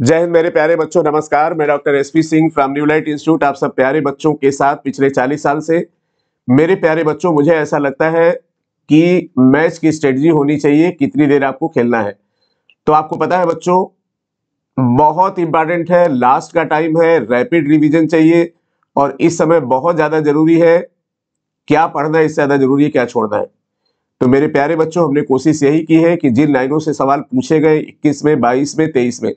जय हिंद मेरे प्यारे बच्चों नमस्कार मैं doctor S P Singh from New Light Institute आप सब प्यारे बच्चों के साथ पिछले 40 साल से मेरे प्यारे बच्चों मुझे ऐसा लगता है कि मैच की स्ट्रेटजी होनी चाहिए कितनी देर आपको खेलना है तो आपको पता है बच्चों बहुत इंपॉर्टेंट है लास्ट का टाइम है रैपिड रिविजन चाहिए और इस समय बहुत ज़्यादा जरूरी है क्या पढ़ना इससे ज़्यादा जरूरी है क्या छोड़ना है तो मेरे प्यारे बच्चों हमने कोशिश यही की है कि जिन लाइनों से सवाल पूछे गए इक्कीस में बाईस में तेईस में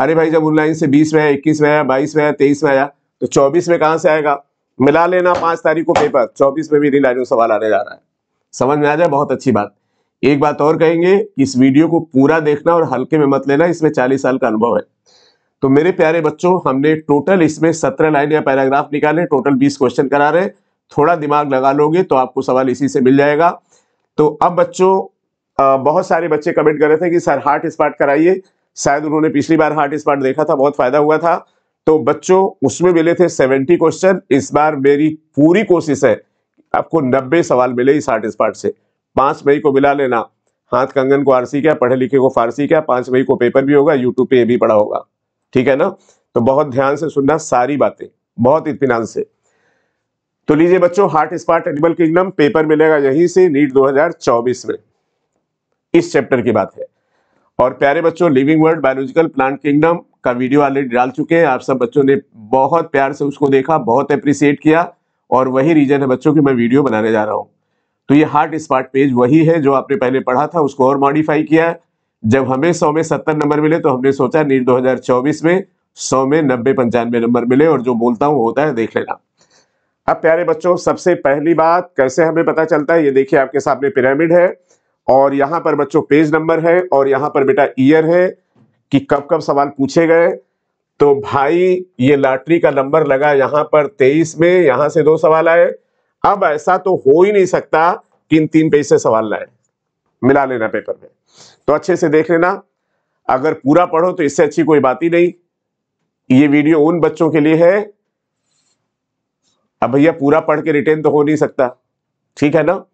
अरे भाई जब उन लाइन से बीस में आया इक्कीस में आया बाईस में आया तेईस में आया तो चौबीस में कहाँ से आएगा मिला लेना पांच तारीख को पेपर चौबीस में भी इन लाइनों सवाल आने जा रहा है समझ में आ जाए बहुत अच्छी बात एक बात और कहेंगे कि इस वीडियो को पूरा देखना और हल्के में मत लेना इसमें चालीस साल का अनुभव है तो मेरे प्यारे बच्चों हमने टोटल इसमें सत्रह लाइन या पैराग्राफ निकाले टोटल बीस क्वेश्चन करा रहे थोड़ा दिमाग लगा लोगे तो आपको सवाल इसी से मिल जाएगा तो अब बच्चों बहुत सारे बच्चे कमेंट कर रहे थे कि सर हार्ट स्पार्ट कराइए शायद उन्होंने पिछली बार हार्ट स्मार्ट देखा था बहुत फायदा हुआ था तो बच्चों उसमें मिले थे सेवेंटी क्वेश्चन इस बार मेरी पूरी कोशिश है आपको नब्बे सवाल मिले इस हार्ट स्मार्ट से पांच मई को मिला लेना हाथ कंगन को आरसी क्या पढ़े लिखे को फारसी क्या पांच मई को पेपर भी होगा यूट्यूब पे भी पढ़ा होगा ठीक है ना तो बहुत ध्यान से सुनना सारी बातें बहुत इतमान से तो लीजिए बच्चों हार्ट स्पार्ट एनिमल किंगडम पेपर मिलेगा यहीं से नीट 2024 में इस चैप्टर की बात है और प्यारे बच्चों living world biological plant kingdom का वीडियो ऑलरेडी डाल चुके हैं आप सब बच्चों ने बहुत प्यार से उसको देखा बहुत अप्रिसिएट किया और वही रीजन है बच्चों की मैं वीडियो बनाने जा रहा हूँ तो ये हार्ट स्पार्ट पेज वही है जो आपने पहले पढ़ा था उसको और मॉडिफाई किया जब हमें सौ में सत्तर नंबर मिले तो हमने सोचा नीट दो में सौ में नब्बे पंचानवे नंबर मिले और जो बोलता हूँ होता है देख लेना अब प्यारे बच्चों सबसे पहली बात कैसे हमें पता चलता है ये देखिए आपके सामने पिरामिड है और यहां पर बच्चों पेज नंबर है और यहां पर बेटा ईयर है कि कब कब सवाल पूछे गए तो भाई ये लॉटरी का नंबर लगा यहां पर तेईस में यहां से दो सवाल आए अब ऐसा तो हो ही नहीं सकता कि इन तीन पेज से सवाल लाए मिला लेना पेपर में तो अच्छे से देख लेना अगर पूरा पढ़ो तो इससे अच्छी कोई बात ही नहीं ये वीडियो उन बच्चों के लिए है अब भैया पूरा पढ़ के रिटेन तो हो नहीं सकता ठीक है ना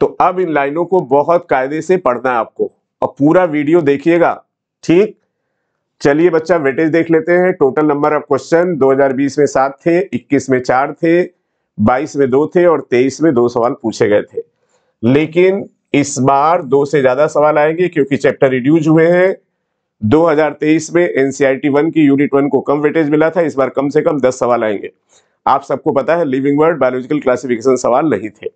तो अब इन लाइनों को बहुत कायदे से पढ़ना है आपको और पूरा वीडियो देखिएगा ठीक चलिए बच्चा वेटेज देख लेते हैं टोटल नंबर ऑफ क्वेश्चन 2020 में सात थे 21 में चार थे 22 में दो थे और 23 में दो सवाल पूछे गए थे लेकिन इस बार दो से ज्यादा सवाल आएंगे क्योंकि चैप्टर रिड्यूज हुए हैं 2023 में एनसीआरटी e वन की यूनिट वन को कम वेटेज मिला था इस बार कम से कम दस सवाल आएंगे आप सबको पता है लिविंग वर्ड बायोलॉजिकल क्लासिफिकेशन सवाल नहीं थे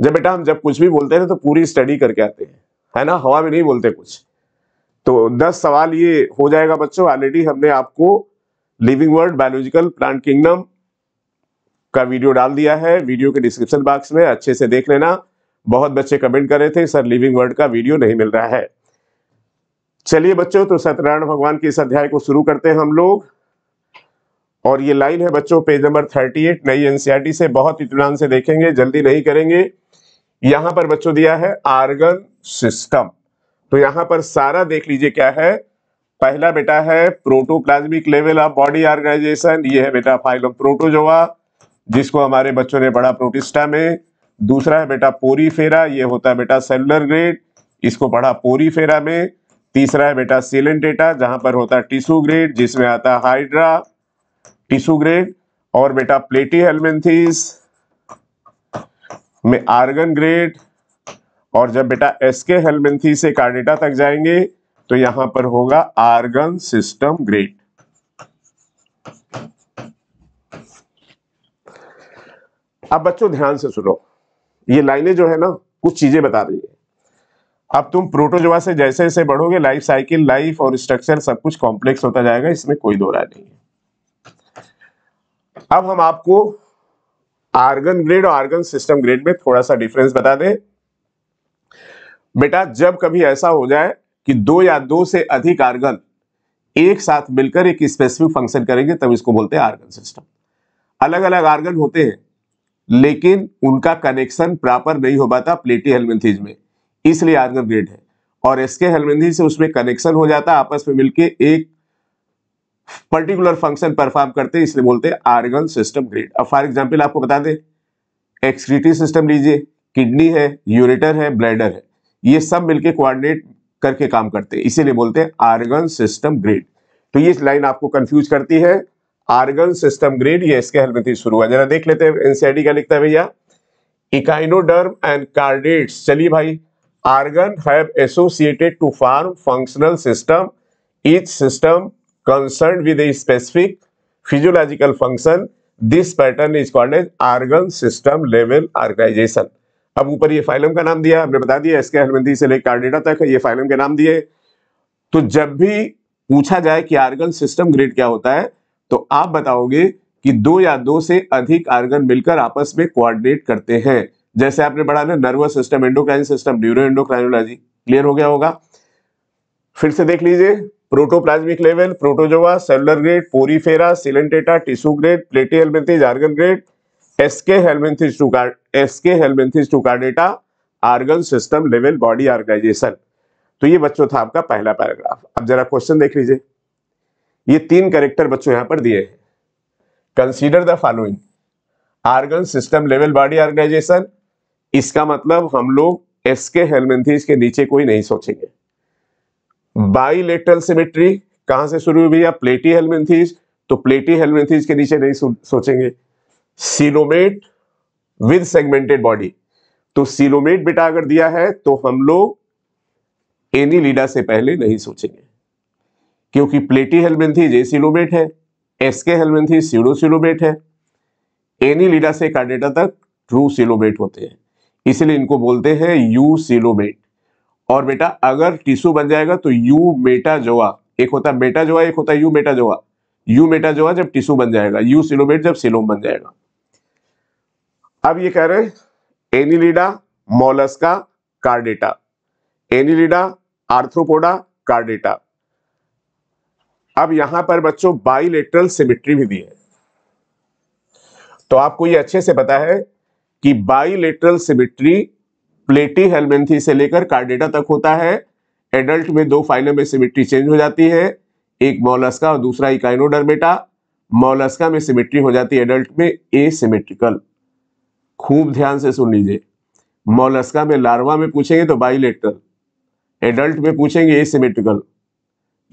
जब बेटा हम जब कुछ भी बोलते हैं तो पूरी स्टडी करके आते हैं है ना हवा में नहीं बोलते कुछ तो दस सवाल ये हो जाएगा बच्चों ऑलरेडी हमने आपको living world biological plant kingdom का वीडियो डाल दिया है वीडियो के डिस्क्रिप्शन बॉक्स में अच्छे से देख लेना बहुत बच्चे कमेंट कर रहे थे सर लिविंग वर्ल्ड का वीडियो नहीं मिल रहा है चलिए बच्चों तो सत्यनारायण भगवान के इस अध्याय को शुरू करते हैं हम लोग और ये लाइन है बच्चों पेज नंबर 38 नई एनसीईआरटी e से बहुत इतमान से देखेंगे जल्दी नहीं करेंगे यहां पर बच्चों दिया है आर्गन सिस्टम तो यहां पर सारा देख लीजिए क्या है पहला बेटा है protoplasmic level of body organisation ये है बेटा फाइलम प्रोटोजोआ जिसको हमारे बच्चों ने पढ़ा प्रोटिस्टा में दूसरा है बेटा पोरीफेरा ये होता है बेटा सेलुलर ग्रेड इसको पढ़ा पोरीफेरा में तीसरा है बेटा सीलेंटेटा जहां पर होता है टिश्यू ग्रेड जिसमें आता है हाइड्रा टिश्यू ग्रेड और बेटा प्लेटी हेलमेंथीस में आर्गन ग्रेड और जब बेटा एसके हेलमेंथी से कार्डेटा तक जाएंगे तो यहां पर होगा आर्गन सिस्टम ग्रेड अब बच्चों ध्यान से सुनो ये लाइनें जो है ना कुछ चीजें बता रही है अब तुम प्रोटोजोआ से जैसे जैसे बढ़ोगे लाइफ साइकिल लाइफ और स्ट्रक्चर सब कुछ कॉम्प्लेक्स होता जाएगा इसमें कोई दो राय नहीं है अब हम आपको आर्गन ग्रेड और आर्गन सिस्टम ग्रेड में थोड़ा सा डिफरेंस बता दें बेटा जब कभी ऐसा हो जाए कि दो या दो से अधिक आर्गन एक साथ मिलकर एक स्पेसिफिक फंक्शन करेंगे तब इसको बोलते हैं आर्गन सिस्टम अलग अलग आर्गन होते हैं लेकिन उनका कनेक्शन प्रॉपर नहीं हो पाता प्लेटी हेलमेंथीज में इसलिए आर्गन ग्रेड है और एसके हेलमेंथीज से उसमें कनेक्शन हो जाता आपस में मिलकर एक पर्टिकुलर फंक्शन परफॉर्म करते हैं इसलिए बोलते हैं आर्गन सिस्टम ग्रेड अब फॉर एग्जाम्पल आपको बता दें एक्सक्रीटी सिस्टम लीजिए किडनी है यूरेटर है ब्लैडर है ये सब मिलके कोऑर्डिनेट करके काम करते हैं इसीलिए बोलते हैं आर्गन सिस्टम ग्रेड तो ये लाइन आपको कंफ्यूज करती है आर्गन सिस्टम ग्रेड ये इसके हेल्प में शुरू हुआ जरा देख लेते हैं एनसीआईडी क्या लिखता है भैया इकाइनोडर्म एंड कार्डेट्स चलिए भाई organ have associated to form functional system each system concerned with a specific physiological function this pattern is called as organ system level organisation अब ऊपर ये फाइलम का नाम दिया हमने बता दिया इसके हलमंदी से लेकर कार्डेटा तक ये फाइलम के नाम दिए तो जब भी पूछा जाए कि आर्गन सिस्टम ग्रेड क्या होता है तो आप बताओगे कि दो या दो से अधिक आर्गन मिलकर आपस में कोऑर्डिनेट करते हैं जैसे आपने पढ़ा ना nervous system endocrine system neuro endocrinology clear हो गया होगा फिर से देख लीजिए protoplasmic level protozoa cellular grade porifera coelenterata tissue grade platyhelminthes organ grade aschelminthes to card aschelminthes to chordata organ system level body organisation तो ये बच्चों था आपका पहला पैराग्राफ अब जरा क्वेश्चन देख लीजिए ये तीन करेक्टर बच्चों यहां पर दिए हैं consider the following organ system level body organisation इसका मतलब हम लोग एसके हेलमेंथिस के नीचे कोई नहीं सोचेंगे बाइलेटरल सिमेट्री कहां से शुरू हुई है प्लेटी हेलमेंथीज तो प्लेटी हेलमेंथीज के नीचे नहीं सोचेंगे सीलोमेट विद सेगमेंटेड बॉडी तो सीलोमेट बेटा अगर दिया है तो हम लोग एनी लीडा से पहले नहीं सोचेंगे क्योंकि प्लेटी हेलमेंथीज ए सीलोमेट है एसके हेलमेंथीज सीडो सीलोमेट है एनी लीडा से कार्डेटा तक ट्रू सीलोमेट होते हैं इसलिए इनको बोलते हैं यू सीलोमेट और बेटा अगर टिश्यू बन जाएगा तो यू मेटाजोआ एक होता है मेटाजोआ एक होता है यू मेटाजोआ यू मेटाजोआ जब टिश्यू बन जाएगा यू सिलोमेट जब सिलोम बन जाएगा अब ये कह रहे annelida mollusca chordata annelida arthropoda chordata अब यहां पर बच्चों बाइलेटरल सिमेट्री भी दी है तो आपको ये अच्छे से पता है कि बाइलेटरल सिमेट्री प्लेटी हेलमेंथी से लेकर कार्डेटा तक होता है एडल्ट में दो फाइलम में सिमिट्री चेंज हो जाती है एक मोलस्का और दूसरा इकाइनोडर्मेटा मोलस्का में सिमिट्री हो जाती है एडल्ट में ए सिमेट्रिकल खूब ध्यान से सुन लीजिए मोलस्का में लार्वा में पूछेंगे तो बाइलेटरल एडल्ट में पूछेंगे ए सिमेट्रिकल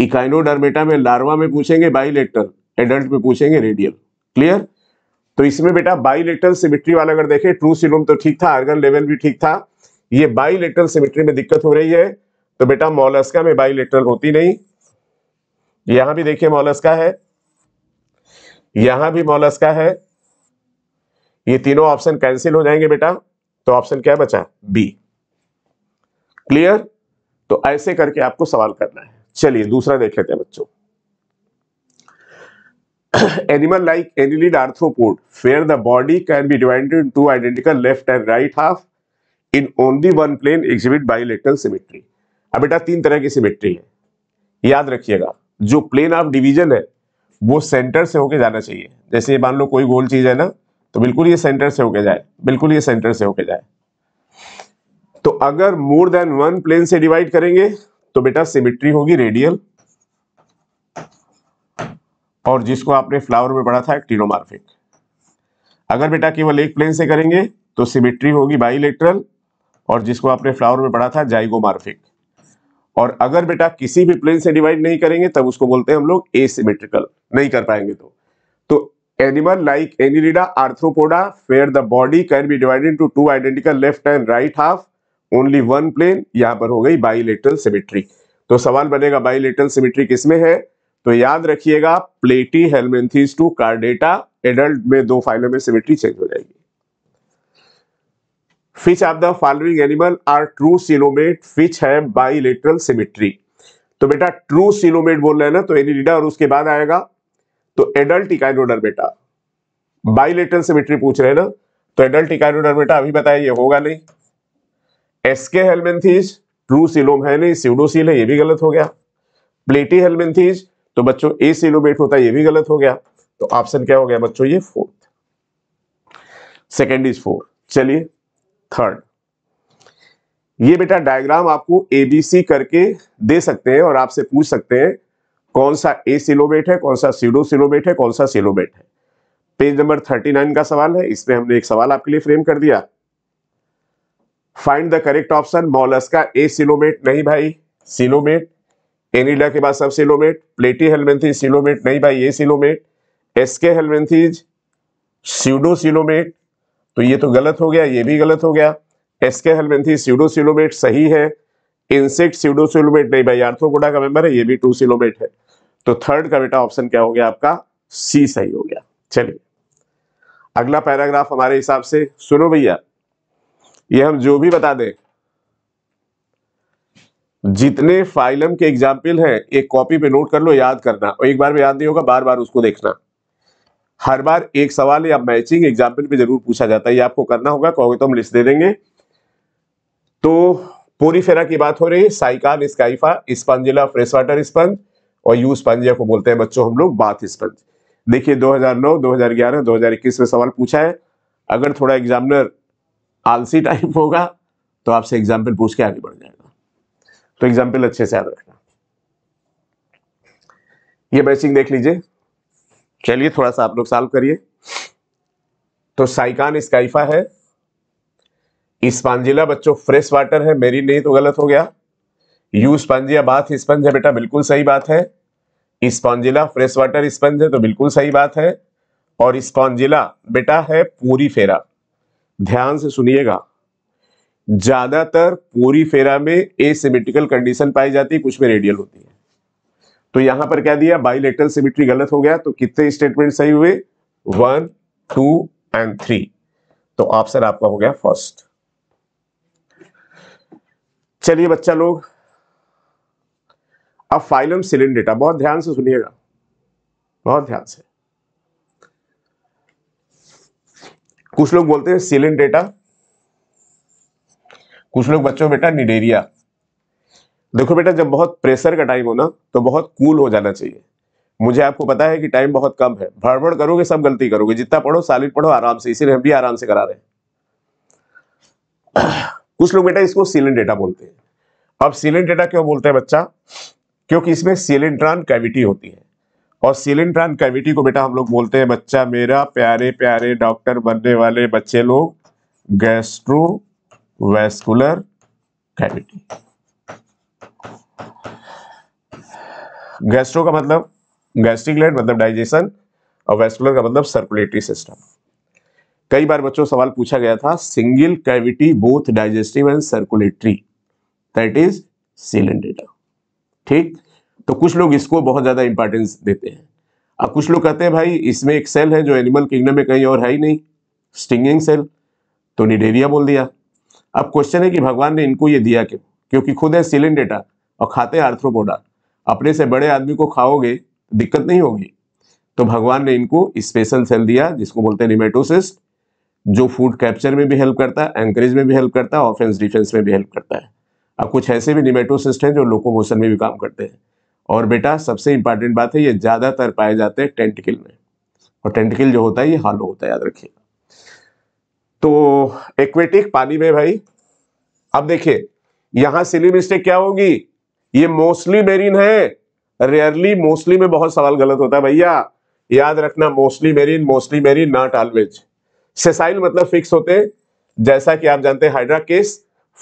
इकाइनोडर्मेटा में लार्वा में पूछेंगे बाइलेटरल एडल्ट में पूछेंगे रेडियल क्लियर तो इसमें बेटा बाइलेटरल सिमिट्री वाला अगर देखें ट्रू सीरोम तो ठीक था आर्गन लेवल भी ठीक था ये बाइलेटरल सिमेट्री में दिक्कत हो रही है तो बेटा मोलस्का में बाईलेटरल होती नहीं यहां भी देखिए मोलस्का है यहां भी मोलस्का है ये तीनों ऑप्शन कैंसिल हो जाएंगे बेटा तो ऑप्शन क्या बचा बी क्लियर तो ऐसे करके आपको सवाल करना है चलिए दूसरा देख लेते हैं बच्चों animal like annelid arthropod fair the body can be divided to identical left and right half in only one plane exhibit bilateral symmetry अब बेटा तीन तरह की सिमेट्री है याद रखिएगा जो प्लेन ऑफ डिवीजन है वो सेंटर से होके जाना चाहिए जैसे ये मान लो कोई गोल चीज है ना तो बिल्कुल ये सेंटर से होके जाए बिल्कुल ये सेंटर से होके जाए तो अगर मोर देन वन प्लेन से डिवाइड करेंगे तो बेटा सिमेट्री होगी रेडियल और जिसको आपने फ्लावर में पढ़ा था क्टिनोमार्फिक अगर बेटा केवल एक प्लेन से करेंगे तो सिमेट्री होगी बाइलेटरल और जिसको आपने फ्लावर में पढ़ा था जाइगोमार्फिक और अगर बेटा किसी भी प्लेन से डिवाइड नहीं करेंगे तब उसको बोलते हैं हम लोग एसिमेट्रिकल नहीं कर पाएंगे तो तो animal like annelida arthropoda fair the body can be divided into two identical left and right half only one plane यहां पर हो गई बाइलेटल सिमेट्री तो सवाल बनेगा बाइलेटल सिमेट्री किसमें है तो याद रखिएगा प्लेटी हेलमेंथीज टू कार्डेटा एडल्ट में दो फाइलों में सिमेट्री चेंज हो जाएगी which of the following animal are true coelomate which है बाइलेटरल सिमिट्री तो बेटा ट्रू सिलोमेट बोल रहे हैं ना तो एनिडा और उसके बाद आएगा तो एडल्ट इकाइनोडर बेटा बाइलेटरल सिमिट्री पूछ रहे हैं ना तो एडल्ट इकाइनोडर बेटा अभी बताया ये होगा नहीं एसके हेलमेंथीज ट्रू सिलोम है नहीं सिवडोसील है ये भी गलत हो गया प्लेटी हेलमेंथीज तो बच्चों ए सिलोमेट होता है ये भी गलत हो गया तो ऑप्शन क्या हो गया बच्चों ये फोर्थ सेकेंड इज फोर चलिए थर्ड ये बेटा डायग्राम आपको एबीसी करके दे सकते हैं और आपसे पूछ सकते हैं कौन सा ए सिलोबेट है कौन सा सीडो सिलोबेट है कौन सा सिलोबेट है पेज नंबर थर्टी नाइन का सवाल है इसमें हमने एक सवाल आपके लिए फ्रेम कर दिया find the correct option mollusca A coelomate नहीं भाई सिलोमेट एनिडा के बाद सब सिलोमेट प्लेटी हेलमेंथीज सिलोमेट नहीं भाई acoelomate aschelminthes pseudocoelomate तो ये तो गलत हो गया ये भी गलत हो गया एसके हेलमेंथी सीडोसिलोमेट सही है इंसेक्ट सीडोसिलोमेट नहीं भाई आर्थ्रोकोडा का मेंबर है ये भी टू सिलोमेट है तो थर्ड का बेटा ऑप्शन क्या हो गया आपका सी सही हो गया चलिए अगला पैराग्राफ हमारे हिसाब से सुनो भैया ये हम जो भी बता दें जितने फाइलम के एग्जाम्पल हैं एक कॉपी पे नोट कर लो याद करना और एक बार में याद नहीं होगा बार बार उसको देखना हर बार एक सवाल या मैचिंग एग्जाम्पल पे जरूर पूछा जाता है ये आपको करना होगा कहोगे तो हम लिस्ट दे देंगे तो पूरी फेरा की बात हो रही है साइकान स्काइफा स्पंजिला फ्रेश वाटर स्पंज और यू स्पंजिया को बोलते हैं बच्चों हम लोग बाथ स्पंज देखिए 2009, 2011, 2021 में सवाल पूछा है अगर थोड़ा एग्जामिनर आलसी टाइप होगा तो आपसे एग्जाम्पल पूछ के आगे बढ़ जाएगा तो एग्जाम्पल अच्छे से याद रखना ये मैचिंग देख लीजिए चलिए थोड़ा सा आप लोग सॉल्व करिए तो साइकान स्काइफा है स्पांजिला बच्चों फ्रेश वाटर है मेरी नहीं तो गलत हो गया यू स्पंजिया बाथ स्पंज है बेटा बिल्कुल सही बात है स्पॉन्जिला फ्रेश वाटर स्पंज है तो बिल्कुल सही बात है और स्पॉन्जिला बेटा है पूरी फेरा ध्यान से सुनिएगा ज्यादातर पूरी फेरा में एसिमेट्रिकल कंडीशन पाई जाती है कुछ में रेडियल होती है तो यहां पर क्या दिया बाइलेटरल सिमिट्री गलत हो गया तो कितने स्टेटमेंट सही हुए वन टू एंड थ्री तो ऑप्शन आपका हो गया फर्स्ट चलिए बच्चा लोग अब फाइलम डेटा बहुत ध्यान से सुनिएगा बहुत ध्यान से कुछ लोग बोलते हैं डेटा कुछ लोग बच्चों बेटा निडेरिया देखो बेटा जब बहुत प्रेशर का टाइम हो ना तो बहुत कूल हो जाना चाहिए मुझे आपको पता है कि टाइम बहुत कम है भड़बड़ करोगे सब गलती करोगे जितना पढ़ो सालिड पढ़ो आराम से इसीलिए हम भी आराम से करा रहे हैं कुछ लोग बेटा इसको सीलेंट डेटा बोलते हैं अब सीलेंट डेटा क्यों बोलते हैं बच्चा क्योंकि इसमें सिलेंट्रान कैविटी होती है और सिलेंट्रान कैविटी को बेटा हम लोग बोलते हैं बच्चा मेरा प्यारे प्यारे डॉक्टर बनने वाले बच्चे लोग गैस्ट्रो वैस्कुलर कैविटी गैस्ट्रो का मतलब गैस्ट्रिक ग्लैंड मतलब डाइजेशन और वेस्कुलर का मतलब सर्कुलेटरी सिस्टम कई बार बच्चों सवाल पूछा गया था single cavity both digestive and circulatory that is coelenterata ठीक तो कुछ लोग इसको बहुत ज्यादा इंपॉर्टेंस देते हैं अब कुछ लोग कहते हैं भाई इसमें एक सेल है जो एनिमल किंगडम में कहीं और है ही नहीं स्टिंगिंग सेल तो निडेरिया बोल दिया अब क्वेश्चन है कि भगवान ने इनको ये दिया क्यों क्योंकि खुद है सिलेंडेटा और खाते हैं आर्थ्रोपोडा अपने से बड़े आदमी को खाओगे दिक्कत नहीं होगी तो भगवान ने इनको स्पेशल सेल दिया जिसको बोलते हैं निमेटोसिस्ट जो फूड कैप्चर में भी हेल्प करता है एंकरेज में भी हेल्प करता है ऑफेंस डिफेंस में भी हेल्प करता है अब कुछ ऐसे भी निमेटोसिस्ट हैं जो लोकोमोशन में भी काम करते हैं और बेटा सबसे इंपॉर्टेंट बात है ये ज़्यादातर पाए जाते हैं टेंटिकल में और टेंटिकल जो होता है ये हालो होता है याद रखिएगा तो एक्वेटिक पानी में भाई अब देखिए यहाँ सिली मिस्टेक क्या होगी ये मोस्टली मेरीन है रेयरली मोस्टली में बहुत सवाल गलत होता है भैया याद रखना mostly marine mostly marine not always sessile मतलब फिक्स होते हैं जैसा कि आप जानते हैं hydra case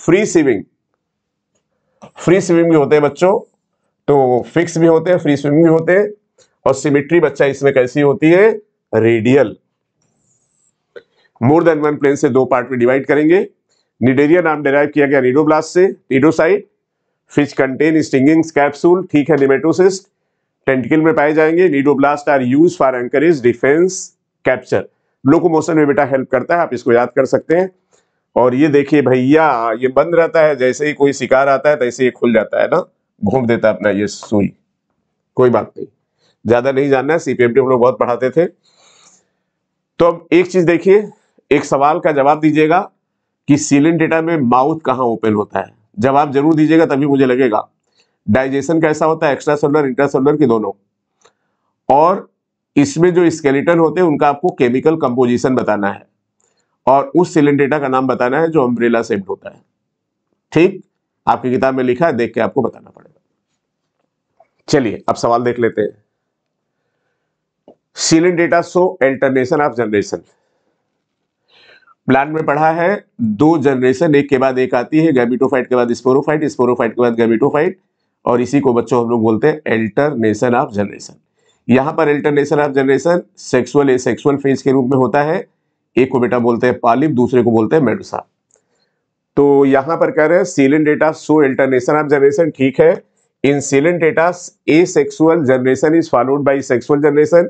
free swimming free swimming भी होते हैं बच्चों तो फिक्स भी होते हैं फ्री स्विमिंग भी होते हैं और सिमिट्री बच्चा इसमें कैसी होती है radial more than one plane से दो पार्ट में डिवाइड करेंगे निडेरिया नाम डिराइव किया गया निडोब्लास्ट से cnidocyte which contain stinging capsule ठीक है निमेटोसिस्ट टेंटिकल में पाए जाएंगे blast are use for anchorage defence capture locomotion में बेटा हेल्प करता है आप इसको याद कर सकते हैं और ये देखिए भैया ये बंद रहता है जैसे ही कोई शिकार आता है तैसे ये खुल जाता है ना घूम देता है अपना ये सुई कोई बात नहीं ज्यादा नहीं जानना है सीपीएमटी हम लोग बहुत पढ़ाते थे तो अब एक चीज देखिए एक सवाल का जवाब दीजिएगा कि सीलिन डेटा में माउथ कहाँ ओपन होता है जवाब जरूर दीजिएगा तभी मुझे लगेगा डाइजेशन कैसा होता है एक्स्ट्रा सोलर इंट्रा सोलर की दोनों और इसमें जो स्केलेटन होते हैं उनका आपको केमिकल कंपोजिशन बताना है और उस सिलेंडेटा का नाम बताना है जो अम्ब्रेला सेप्ट होता है ठीक आपकी किताब में लिखा है देख के आपको बताना पड़ेगा चलिए अब सवाल देख लेते हैं coelenterata so alternation of generation plan में पढ़ा है दो जनरेशन एक के बाद एक आती है गैमिटोफाइट के बाद स्पोरोफाइट स्पोरोफाइट के बाद गैमिटोफाइट और इसी को बच्चों हम लोग बोलते हैं एल्टरनेशन ऑफ जनरेशन यहाँ पर alternation of generation sexual asexual phase के रूप में होता है एक को बेटा बोलते हैं पालिप दूसरे को बोलते हैं मेडुसा तो यहाँ पर कह रहे हैं Coelenterata so alternation of generation ठीक है in Coelenterata asexual generation is followed by sexual generation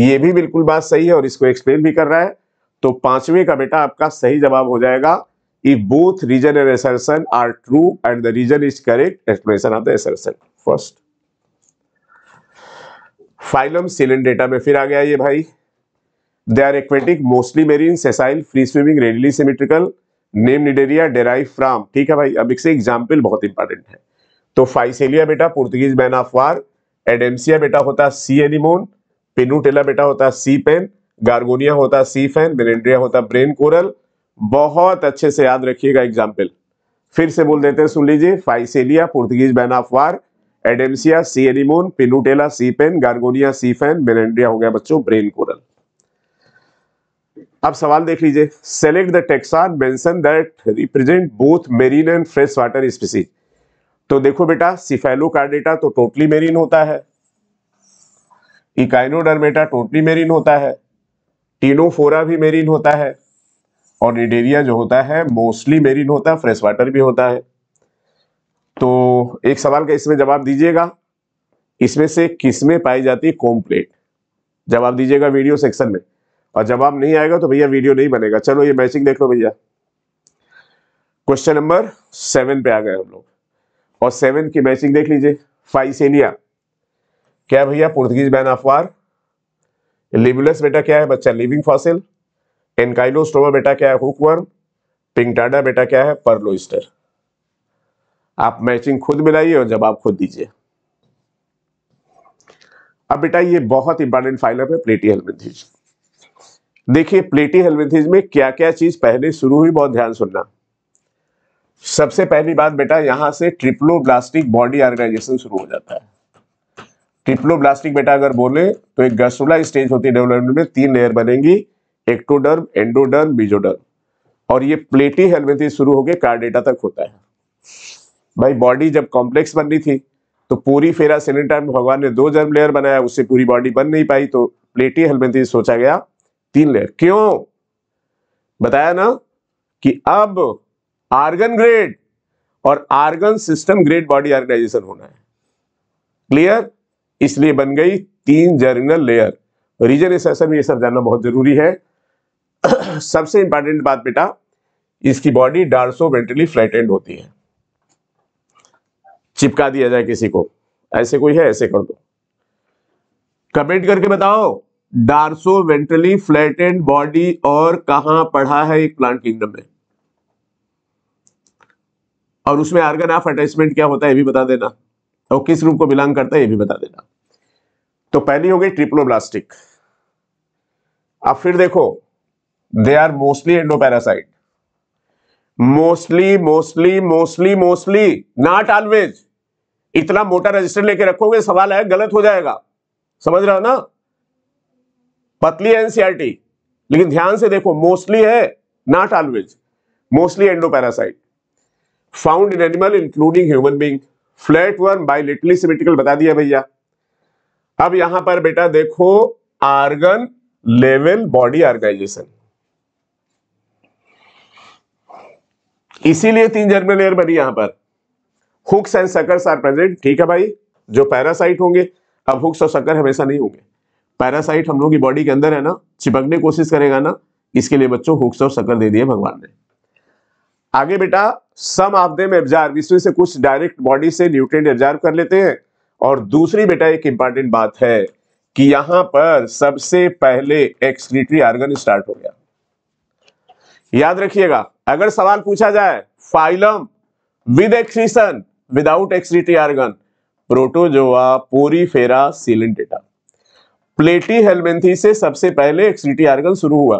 ये भी बिल्कुल बात सही है और इसको एक्सप्लेन भी कर रहा है तो पांचवें का बेटा आपका सही जवाब हो जाएगा if both reason and assertion are true and the reason is correct explanation of the assertion first phylum Coelenterata में फिर आ गया ये भाई they are aquatic mostly marine sessile free swimming radially symmetrical name Cnidaria derive from ठीक है भाई अब इससे एग्जाम्पल बहुत इंपॉर्टेंट है तो फाइसेलिया बेटा Portuguese man of war Adamsia बेटा होता सी एनिमोन पिनुटेला बेटा होता सी पेन गार्गोनिया होता है सी फैन बेनेड्रिया होता है ब्रेन कोरल बहुत अच्छे से याद रखिएगा एग्जाम्पल फिर से बोल देते हैं सुन लीजिए Physalia Portuguese man of war Adamsia sea anemone Pennatula sea pen Gorgonia sea fan Meandrina हो गया बच्चों ब्रेन कोरल अब सवाल देख लीजिए select the taxon mention that represent both marine and fresh water species तो देखो बेटा कार्डेटा तो टोटली मेरीन होता है इकाइनोडर्मेटा टोटली मेरीन होता है टीनोफोरा भी मेरीन होता है और निडेरिया जो होता है मोस्टली मेरीन होता है फ्रेश वाटर भी होता है तो एक सवाल का इसमें जवाब दीजिएगा इसमें से किसमें पाई जाती है कॉम्प्लेट जवाब दीजिएगा वीडियो सेक्शन में और जवाब नहीं आएगा तो भैया वीडियो नहीं बनेगा चलो ये मैचिंग देख लो भैया क्वेश्चन नंबर सेवन पे आ गए हम लोग और सेवन की मैचिंग देख लीजिए फाइसेनिया क्या भैया पुर्तगीज बैन अफवार लिबुलस बेटा क्या है बच्चा लिविंग फॉसिल एनकाइलोस्टोमा बेटा क्या है हुकवर्म पिंकटाडा बेटा क्या है परलोइस्टर आप मैचिंग खुद मिलाइए और जवाब खुद दीजिए अब बेटा ये बहुत इंपॉर्टेंट फाइलम है प्लेटी हेलमेथिज देखिए प्लेटी हेलमेथिज में क्या क्या चीज पहले शुरू हुई बहुत ध्यान सुनना सबसे पहली बात बेटा यहां से ट्रिप्लोब्लास्टिक बॉडी ऑर्गेनाइजेशन शुरू हो जाता है टिफ्लोब्लास्टिक बेटा अगर बोले तो एक गैस्ट्रोला स्टेज होती है डेवलपमेंट में तीन लेयर बनेंगी एक्टोडर्म एंडोडर्म बीजोडर्म और ये प्लेटी हेलमेथी शुरू होकर कार्डेटा तक होता है भाई बॉडी जब कॉम्प्लेक्स बन रही थी तो पूरी फेरा सेनेटाइम भगवान ने दो जर्म लेयर बनाया उससे पूरी बॉडी बन नहीं पाई तो प्लेटी हेलमेथी सोचा गया तीन लेयर क्यों बताया ना कि अब आर्गन ग्रेड और organ system grade body organisation होना है क्लियर इसलिए बन गई तीन जर्नल लेयर रीजन एसेसन में ये सब जानना बहुत जरूरी है सबसे इंपॉर्टेंट बात बेटा इसकी बॉडी डार्सो वेंट्रली फ्लैटेंड होती है चिपका दिया जाए किसी को ऐसे कोई है ऐसे कर दो कमेंट करके बताओ डार्सो वेंट्रली फ्लैटेंड बॉडी और कहा पढ़ा है एक प्लांट किंगडम में और उसमें आर्गन ऑफ अटैचमेंट क्या होता है ये भी बता देना और किस रूप को बिलोंग करता है ये भी बता देना तो पहली हो गई ट्रिप्लोब्लास्टिक अब फिर देखो they are mostly endoparasite mostly mostly mostly mostly not always इतना मोटा रजिस्टर लेके रखोगे सवाल है गलत हो जाएगा समझ रहे हो ना पतली एनसीआरटी e लेकिन ध्यान से देखो मोस्टली है not always mostly endoparasite found in animal including human being flat worm bilaterally symmetrical बता दिया भैया अब यहां पर बेटा देखो आर्गन लेवल बॉडी ऑर्गेनाइजेशन इसीलिए तीन जर्मल लेयर बनी यहां पर hooks and suckers are present ठीक है भाई जो पैरासाइट होंगे अब हुक्स और सकर हमेशा नहीं होंगे पैरासाइट हम लोग की बॉडी के अंदर है ना चिपकने की कोशिश करेगा ना इसके लिए बच्चों हुक्स और सकर दे दिए भगवान ने आगे बेटा सम ऑफ देम एब्जार्व इसमें से कुछ डायरेक्ट बॉडी से न्यूट्रेंट एब्जार्व कर लेते हैं और दूसरी बेटा एक इंपॉर्टेंट बात है कि यहां पर सबसे पहले एक्सक्रीटरी आर्गन स्टार्ट हो गया याद रखिएगा अगर सवाल पूछा जाए phylum with action without excretory organ Protozoa Porifera Coelenterata Platyhelminthes से सबसे पहले एक्सक्रीटरी आर्गन शुरू हुआ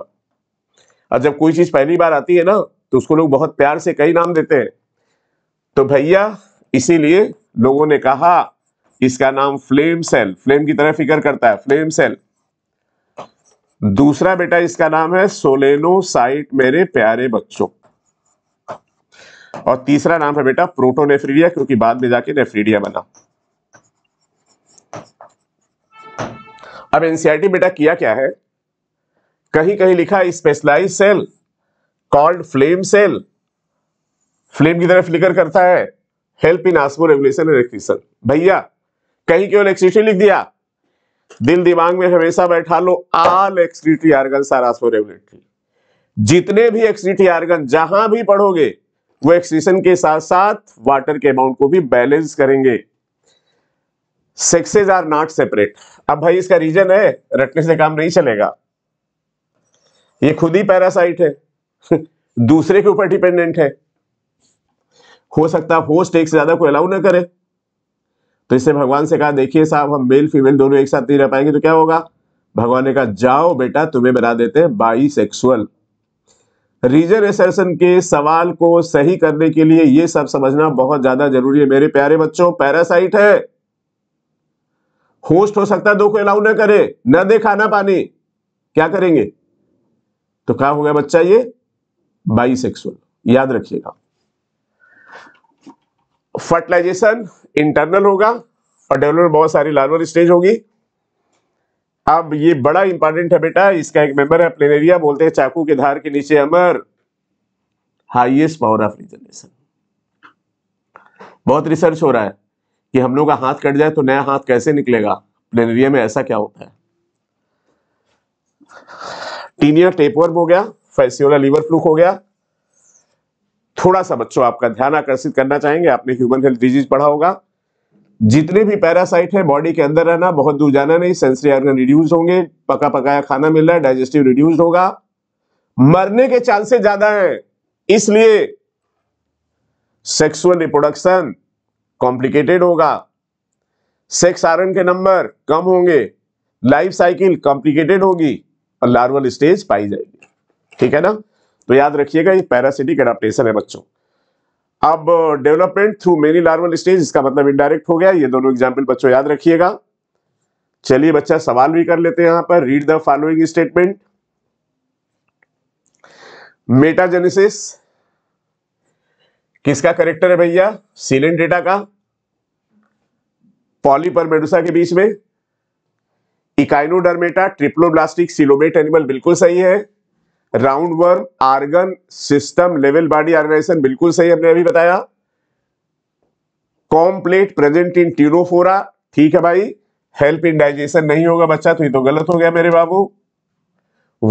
और जब कोई चीज पहली बार आती है ना तो उसको लोग बहुत प्यार से कई नाम देते हैं तो भैया इसीलिए लोगों ने कहा इसका नाम फ्लेम सेल फ्लेम की तरह फिकर करता है फ्लेम सेल दूसरा बेटा इसका नाम है सोलेनोसाइट मेरे प्यारे बच्चों और तीसरा नाम है बेटा प्रोटोनेफ्रीडिया क्योंकि बाद में जाके नेफ्रीडिया बना अब एनसीआरटी बेटा किया क्या है कहीं कहीं लिखा specialised cell called flame cell flame की तरह फ्लिकर करता है help in osmoregulation and भैया कहीं केवल एक्सिटी लिख दिया दिल दिमाग में हमेशा बैठा लो आल एक्सक्रीटरी आर्गन सारासो रेगुलेटरी जितने भी एक्सक्रीटरी आर्गन जहां भी पढ़ोगे वो एक्सक्रीशन के साथ साथ वाटर के अमाउंट को भी बैलेंस करेंगे सेक्सेज आर नॉट सेपरेट अब भाई इसका रीजन है रटने से काम नहीं चलेगा ये खुद ही पैरासाइट है दूसरे के ऊपर डिपेंडेंट है हो सकता है होस्ट एक से ज्यादा कोई अलाउ ना करे तो इसने भगवान से कहा देखिए साहब हम मेल फीमेल दोनों एक साथ नहीं रह पाएंगे तो क्या होगा भगवान ने कहा जाओ बेटा तुम्हें बना देते हैं बाई सेक्सुअल रीजन एसर्सन के सवाल को सही करने के लिए यह सब समझना बहुत ज्यादा जरूरी है मेरे प्यारे बच्चों पैरासाइट है होस्ट हो सकता है दो को अलाउ ना करे ना दे खाना पानी क्या करेंगे तो क्या हो गया बच्चा ये बाई याद रखिएगा फर्टिलाइजेशन इंटरनल होगा और डेवलपर बहुत सारी लार्वल स्टेज होगी अब ये बड़ा इंपॉर्टेंट है बेटा इसका एक मेंबर है प्लेनेरिया बोलते हैं चाकू के धार के नीचे अमर हाईएस्ट पावर ऑफ रिजर्वेशन बहुत रिसर्च हो रहा है कि हम लोग का हाथ कट जाए तो नया हाथ कैसे निकलेगा प्लेनेरिया में ऐसा क्या होता है टीनिया टेपवर्म हो गया फैसियोला लीवर फ्लूक हो गया थोड़ा सा बच्चों आपका ध्यान आकर्षित करना चाहेंगे आपने ह्यूमन हेल्थ डिजीज पढ़ा होगा जितने भी पैरासाइट है बॉडी के अंदर रहना बहुत दूर जाना नहीं सेंसरी ऑर्गन रिड्यूस होंगे पका पकाया खाना मिल रहा है डाइजेस्टिव रिड्यूस होगा मरने के चांसेस ज्यादा हैं इसलिए सेक्सुअल रिप्रोडक्शन कॉम्प्लिकेटेड होगा सेक्स आर्गन के नंबर कम होंगे लाइफ साइकिल कॉम्प्लिकेटेड होगी और लार्वल स्टेज पाई जाएगी ठीक है ना तो याद रखिएगा ये पैरासिटिक एडाप्टेशन है बच्चों अब development through many larval stage इसका मतलब इनडायरेक्ट हो गया ये दोनों एग्जाम्पल बच्चों याद रखिएगा चलिए बच्चा सवाल भी कर लेते हैं यहां पर read the following statement metagenesis किसका करेक्टर है भैया सीलेंट डेटा का पॉलीपर मेडुसा के बीच में इकाइनोडर्मेटा ट्रिप्लोब्लास्टिक सिलोमेट एनिमल बिल्कुल सही है round worm organ system level body organisation बिल्कुल सही हमने अभी बताया कॉम्प्लेट प्रेजेंट इन टीरोफोरा ठीक है भाई हेल्प इन डाइजेशन नहीं होगा बच्चा तो ये तो गलत हो गया मेरे बाबू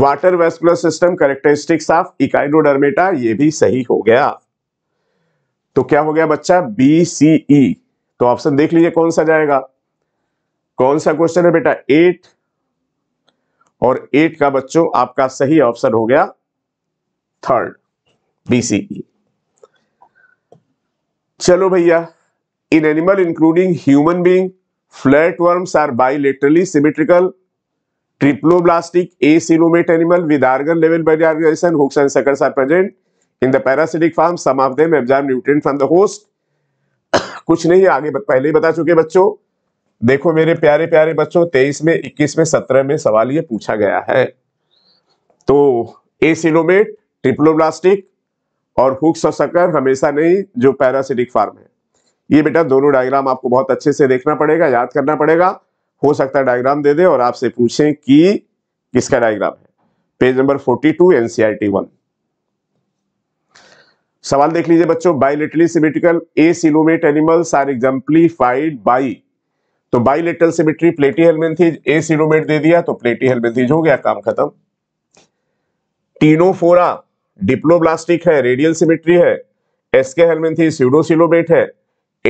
water vascular system characteristics of Echinodermata ये भी सही हो गया तो क्या हो गया बच्चा बी सी ई तो ऑप्शन देख लीजिए कौन सा जाएगा कौन सा क्वेश्चन है बेटा एट और एट का बच्चों आपका सही ऑप्शन हो गया थर्ड बीसी e. चलो भैया in animal including human being flat worms are bilaterally symmetrical triploblastic acoelomate animal with organ level in the parasitic form some of them absorb nutrient from the host कुछ नहीं आगे पहले ही बता चुके बच्चों देखो मेरे प्यारे प्यारे बच्चों तेईस में इक्कीस में सत्रह में सवाल ये पूछा गया है तो एसिलोमेट ट्रिप्लोब्लास्टिक और हुक्स और सकर हमेशा नहीं जो पैरासिटिक फार्म है ये बेटा दोनों डायग्राम आपको बहुत अच्छे से देखना पड़ेगा याद करना पड़ेगा हो सकता है डायग्राम दे दे और आपसे पूछें कि किसका डायग्राम है पेज नंबर 42 एनसीआरटी वन सवाल देख लीजिए बच्चों bilaterally symmetrical acoelomate animals are exemplified by तो बाइलेटल सिमिट्री प्लेटी हेलमेंथीज ए सीरोमेट दे दिया तो प्लेटी हेलमेंथीज हो गया काम खत्म टीनोफोरा डिप्लोब्लास्टिक है रेडियल सिमिट्री है एसके हेलमेंथीज सीडोसिलोमेट है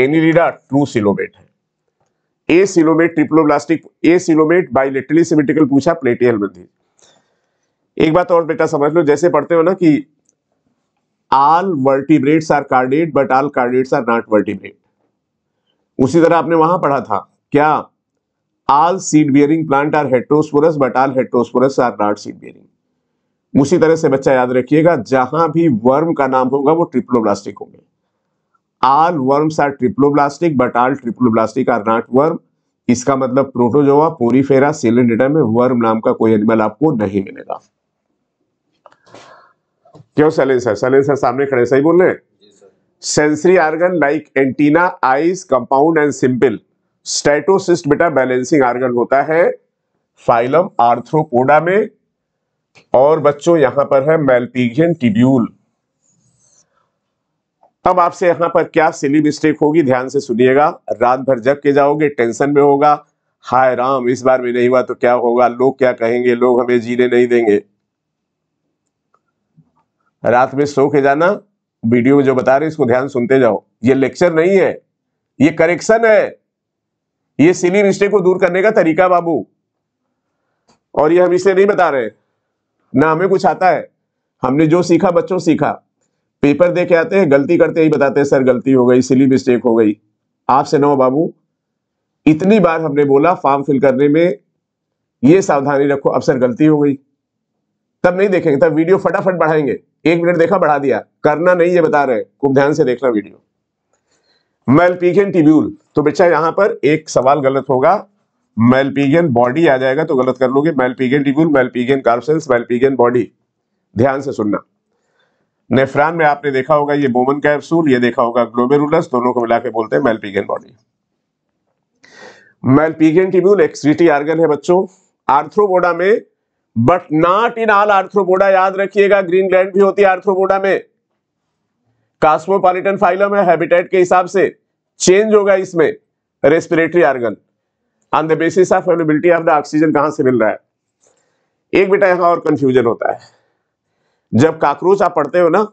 एनिरिडा ट्रू सिलोमेट है acoelomate triploblastic acoelomate bilaterally symmetrical पूछा प्लेटी हेलमेंथीज एक बात और बेटा समझ लो जैसे पढ़ते हो ना कि all vertebrates are chordate but all chordates are not vertebrate उसी तरह आपने वहां पढ़ा था क्या all seed bearing plant are heterosporous but all heterosporous are not seed bearing उसी तरह से बच्चा याद रखिएगा जहां भी वर्म का नाम होगा वो ट्रिप्लोब्लास्टिक होंगे all worms are triploblastic but all triploblastic are not worm इसका मतलब प्रोटोजोआ पोरीफेरा सिलेंडेटा में वर्म नाम का कोई एनिमल आपको नहीं मिलेगा क्यों सैलेंसर सैलेंसर सामने खड़े सही बोल रहे sensory organ like antenna eyes compound and simple statocyst बेटा बैलेंसिंग आर्गन होता है फाइलम आर्थ्रोपोडा में और बच्चों यहां पर है मेलपीगियन टिब्यूल अब आपसे यहां पर क्या सिली मिस्टेक होगी ध्यान से सुनिएगा रात भर जग के जाओगे टेंशन में होगा हाय राम इस बार भी नहीं हुआ तो क्या होगा लोग क्या कहेंगे लोग हमें जीने नहीं देंगे रात में सो के जाना वीडियो में जो बता रहे इसको ध्यान सुनते जाओ ये लेक्चर नहीं है ये करेक्शन है ये सिली रिश्ते को दूर करने का तरीका बाबू और ये हम इसे नहीं बता रहे ना हमें कुछ आता है हमने जो सीखा बच्चों सीखा पेपर दे के आते हैं गलती करते ही बताते हैं सर गलती हो गई सिली मिस्टेक हो गई आपसे ना हो बाबू इतनी बार हमने बोला फॉर्म फिल करने में ये सावधानी रखो अब सर गलती हो गई तब नहीं देखेंगे तब वीडियो फटाफट बढ़ाएंगे एक मिनट देखा बढ़ा दिया करना नहीं ये बता रहे खूब ध्यान से देखना वीडियो मेलपीगियन टिब्यूल तो बच्चा यहां पर एक सवाल गलत होगा मेलपीगियन बॉडी आ जाएगा तो गलत कर लोगे मेलपीगियन टिब्यूल मेलपीगियन कार्पसेल्स मेलपीगियन बॉडी ध्यान से सुनना नेफ्रान में आपने देखा होगा ये बोमन कैप्सूल ये देखा होगा ग्लोबेरुलस दोनों को मिला के बोलते हैं Malpighian body Malpighian tubule excretory organ है बच्चों आर्थ्रोबोडा में but not in all Arthropoda याद रखिएगा ग्रीन ग्लैंड भी होती है आर्थ्रोबोडा में कास्मोपॉलिटन फाइलम है हैबिटेट के हिसाब से चेंज होगा इसमें respiratory organ on the basis of availability of the oxygen कहां से मिल रहा है एक बेटा यहां और कंफ्यूजन होता है जब काक्रोच आप पढ़ते हो ना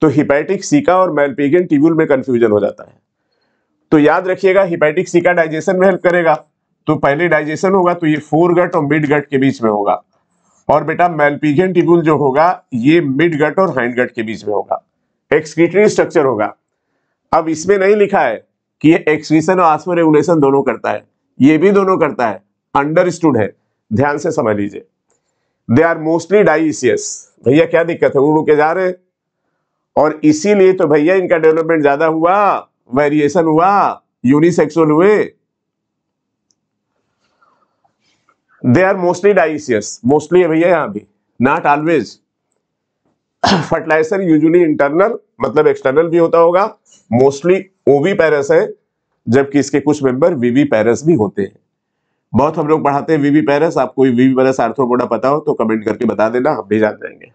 तो हिपैटिक सीका और मेलपेगियन ट्यूब्यूल में कंफ्यूजन हो जाता है तो याद रखिएगा हिपैटिक सीका डाइजेशन में हेल्प करेगा तो पहले डाइजेशन होगा तो ये फोर गट और मिड गट के बीच में होगा और बेटा मेलपीगियन ट्यूब्यूल जो होगा ये मिड गट और हाइंड गट के बीच में होगा एक्सक्रीटरी स्ट्रक्चर होगा अब इसमें नहीं लिखा है कि ये एक्सक्रीशन और आस्मो रेगुलेशन दोनों करता है ये भी दोनों करता है अंडरस्टूड है ध्यान से समझ लीजिए दे आर मोस्टली डाइसियस भैया क्या दिक्कत है उड़ उड़ के जा रहे और इसीलिए तो भैया इनका डेवलपमेंट ज्यादा हुआ वेरिएशन हुआ यूनिसेक्सुअल हुए they are mostly dioecious mostly है भैया यहां भी not always fertiliser usually internal मतलब एक्सटर्नल भी होता होगा मोस्टली ओवी पैरस है जबकि इसके कुछ मेंबर वीवी पैरस भी होते हैं बहुत हम लोग पढ़ाते हैं वीवी पैरस आपको वीवी पैरस आर्थ्रोपोडा पता हो तो कमेंट करके बता देना हम भी जान जाएंगे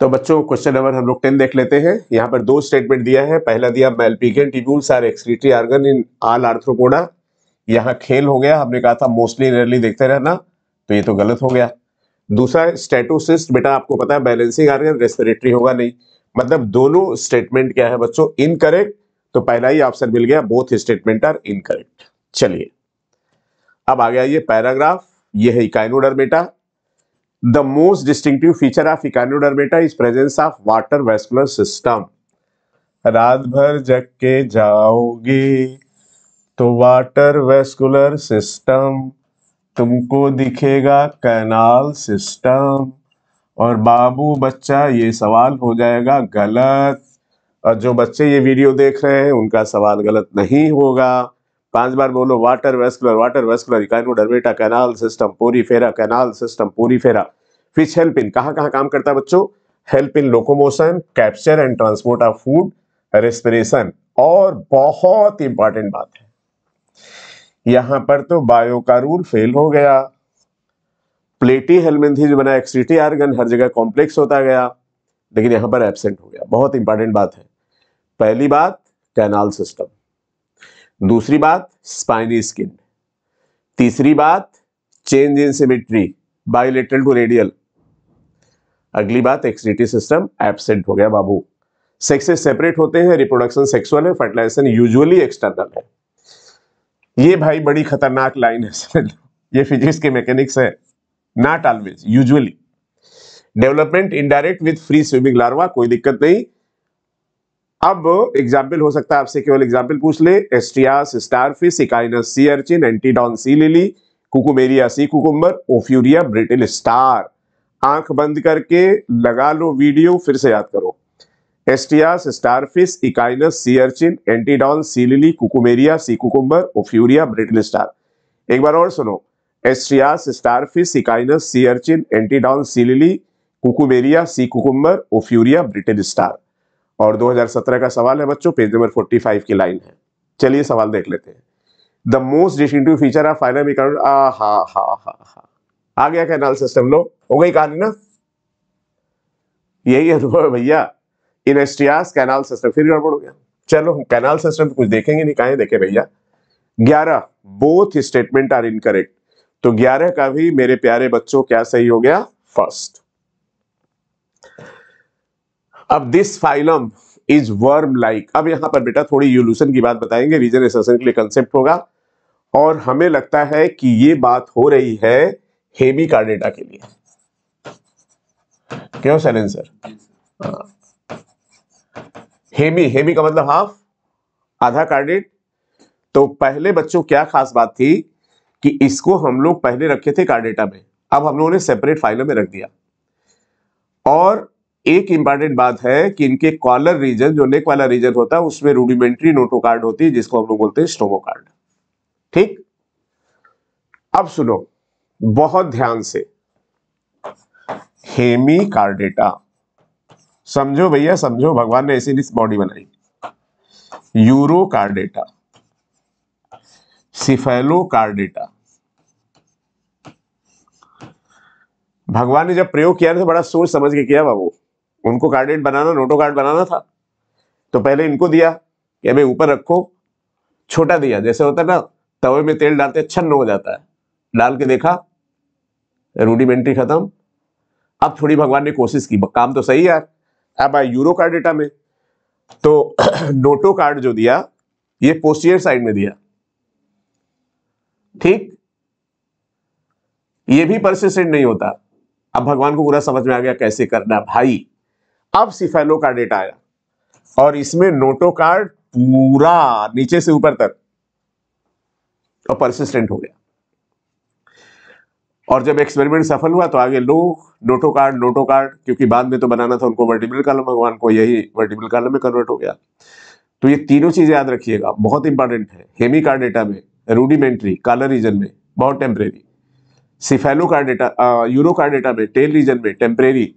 तो बच्चों क्वेश्चन नंबर हम लोग टेन देख लेते हैं यहाँ पर दो स्टेटमेंट दिया है पहला दिया Malpighian tubules are excretory organ in all Arthropoda यहाँ खेल हो गया हमने कहा था मोस्टली रेयरली देखते रहना तो ये तो गलत हो गया दूसरा स्टेटोसिस्ट बेटा आपको पता है बैलेंसिंग आ रही है रेस्पिरेटरी होगा नहीं मतलब दोनों स्टेटमेंट क्या है बच्चों इनकरेक्ट तो पहला ही ऑप्शन मिल गया बोथ स्टेटमेंट आर इनकरेक्ट चलिए अब आ गया ये पैराग्राफ ये है इकाइनोडर बेटा the most distinctive feature of Echinodermata is presence of water vascular system रात भर जग के जाओगे तो वाटर वेस्कुलर सिस्टम तुमको दिखेगा कैनाल सिस्टम और बाबू बच्चा ये सवाल हो जाएगा गलत और जो बच्चे ये वीडियो देख रहे हैं उनका सवाल गलत नहीं होगा पांच बार बोलो water vascular water vascular Echinodermata canal system Porifera canal system पूरी फेरा फिश हेल्प इन कहाँ कहाँ काम करता है बच्चों help in locomotion capture and transport of food respiration और बहुत इंपॉर्टेंट बात है यहाँ पर तो बायो का रूल फेल हो गया प्लेटी हेलमेंथी जो बना एक्सिटी आर्गन हर जगह कॉम्प्लेक्स होता गया लेकिन यहां पर एबसेंट हो गया बहुत इंपॉर्टेंट बात है पहली बात कैनाल सिस्टम दूसरी बात स्पाइनी स्किन तीसरी बात change in symmetry bilateral to radial अगली बात एक्सिटी सिस्टम एबसेंट हो गया बाबू सेक्सेस सेपरेट होते हैं रिप्रोडक्शन सेक्सुअल है फर्टिलाइजेशन यूजुअली एक्सटर्नल है ये भाई बड़ी खतरनाक लाइन है समझ लो ये फिजिक्स के मैकेनिक्स है not always usually development indirect with free swimming larva कोई दिक्कत नहीं अब एग्जाम्पल हो सकता है आपसे केवल एग्जाम्पल पूछ ले Asterias starfish Echinus sea urchin Antedon sea lily Cucumaria sea cucumber Ophiura brittle star आंख बंद करके लगा लो वीडियो फिर से याद करो Asterias starfish Echinus sea urchin Antedon sea lily Cucumaria sea cucumber Ophiura brittle star एक बार और सुनो Asterias starfish Echinus sea urchin Antedon sea lily Cucumaria sea cucumber Ophiura brittle star और 2017 का सवाल है बच्चों पेज नंबर 45 की लाइन है चलिए सवाल देख लेते हैं the most distinctive feature of final account आ हा हा हा हा आ गया कैनाल सिस्टम लो हो गई कहानी ना यही है भैया इन इनेस्टियास कैनाल सिस्टम फिर गड़बड़ हो गया चलो हम कैनाल सिस्टम कुछ देखेंगे नहीं कहा देखे भैया ग्यारह बोथ स्टेटमेंट आर इनकरेक्ट तो ग्यारह का भी मेरे प्यारे बच्चों क्या सही हो गया फर्स्ट अब this phylum is worm like अब यहां पर बेटा थोड़ी यूल्यूशन की बात बताएंगे रीजनेशन के लिए कंसेप्ट होगा और हमें लगता है कि ये बात हो रही है हेमी कार्डेटा के लिए क्यों सैलेंसर हाँ हेमी हेमी का मतलब हाफ आधा कार्डेट तो पहले बच्चों क्या खास बात थी कि इसको हम लोग पहले रखे थे कार्डेटा में अब हम लोगों ने सेपरेट फाइलों में रख दिया और एक इंपॉर्टेंट बात है कि इनके कॉलर रीजन जो नेक वाला रीजन होता है उसमें रूडिमेंट्री नोटो कार्ड होती है जिसको हम लोग बोलते हैं स्टोमो कार्ड ठीक अब सुनो बहुत ध्यान से हेमी कार्डेटा समझो भैया समझो भगवान ने ऐसी बॉडी बनाई यूरो कार्डेटा सिफेलो कार्डेटा भगवान ने जब प्रयोग किया था तो बड़ा सोच समझ के किया बाबू उनको कार्डेट बनाना नोटो कार्ड बनाना था तो पहले इनको दिया कि अभी ऊपर रखो छोटा दिया जैसे होता है ना तवे में तेल डालते छन्न हो जाता है डाल के देखा रूडिमेंट्री खत्म अब थोड़ी भगवान ने कोशिश की काम तो सही यार अब आए यूरो कार्ड डेटा में तो नोटो कार्ड जो दिया ये पोस्टियर साइड में दिया ठीक ये भी परसिस्टेंट नहीं होता अब भगवान को पूरा समझ में आ गया कैसे करना भाई अब सिफेलो का डेटा आया और इसमें नोटो कार्ड पूरा नीचे से ऊपर तक और परसिस्टेंट हो गया और जब एक्सपेरिमेंट सफल हुआ तो आगे लो नोटो कार्ड नोटो कार्ड क्योंकि बाद में तो बनाना था उनको वर्टिबल कॉलम भगवान को यही वर्टिबल कॉलम में कन्वर्ट हो गया तो ये तीनों चीज़ें याद रखिएगा बहुत इंपॉर्टेंट है हेमी कार्ड डेटा में रूडिमेंट्री कालर रीजन में बहुत टेम्परेरी सिफेलो कार्डेटा डेटा यूरो कार्ड डेटा में टेल रीजन में टेम्परेरी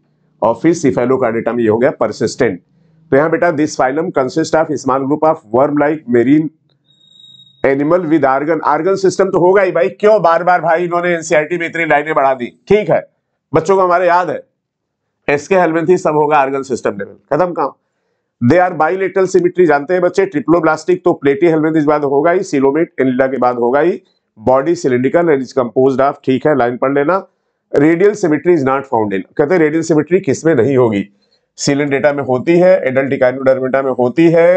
और फिर सिफेलो कार्ड डेटा में ये हो गया परसिस्टेंट तो यहाँ बेटा this phylum consist of small group of worm like marine animal with organ organ system तो होगा ही भाई क्यों बार बार भाई इन्होंने एनसीआरटी में इतनी लाइनें बढ़ा दी ठीक है बच्चों को हमारे याद है एसके ही सब होगा आर्गन सिस्टम लेवल कदम काम दे आर बाइलेटरल सिमिट्री जानते हैं बच्चे ट्रिप्लोब्लास्टिक तो प्लेटी इस बाद होगा ही सिलोमेट एनिडा के बाद होगा ही body cylindrical and is compose of ठीक है लाइन पढ़ लेना radial symmetry is not found in कहते हैं रेडियल सिमिट्री किसमें नहीं होगी सिलेंडेटा में होती है एडल्टिकाइनोडर्मेटा में होती है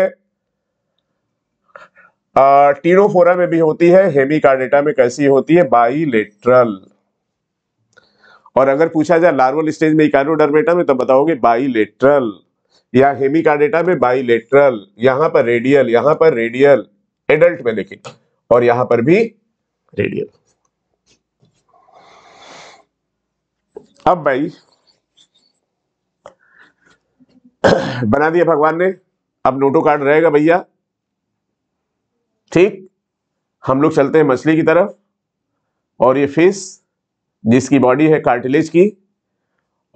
टीनोफोरा में भी होती है हेमिकार्डेटा में कैसी होती है बाईलेट्रल और अगर पूछा जाए लार्वल स्टेज में इकानोडर्मेटा में तो बताओगे बाईलेट्रल या हेमिकार्डेटा में बाईलेट्रल यहां पर रेडियल यहां पर रेडियल एडल्ट में लेकिन और यहां पर भी रेडियल अब भाई बना दिया भगवान ने अब नोटो कार्ड रहेगा भैया ठीक हम लोग चलते हैं मछली की तरफ और ये फिश जिसकी बॉडी है कार्टिलेज की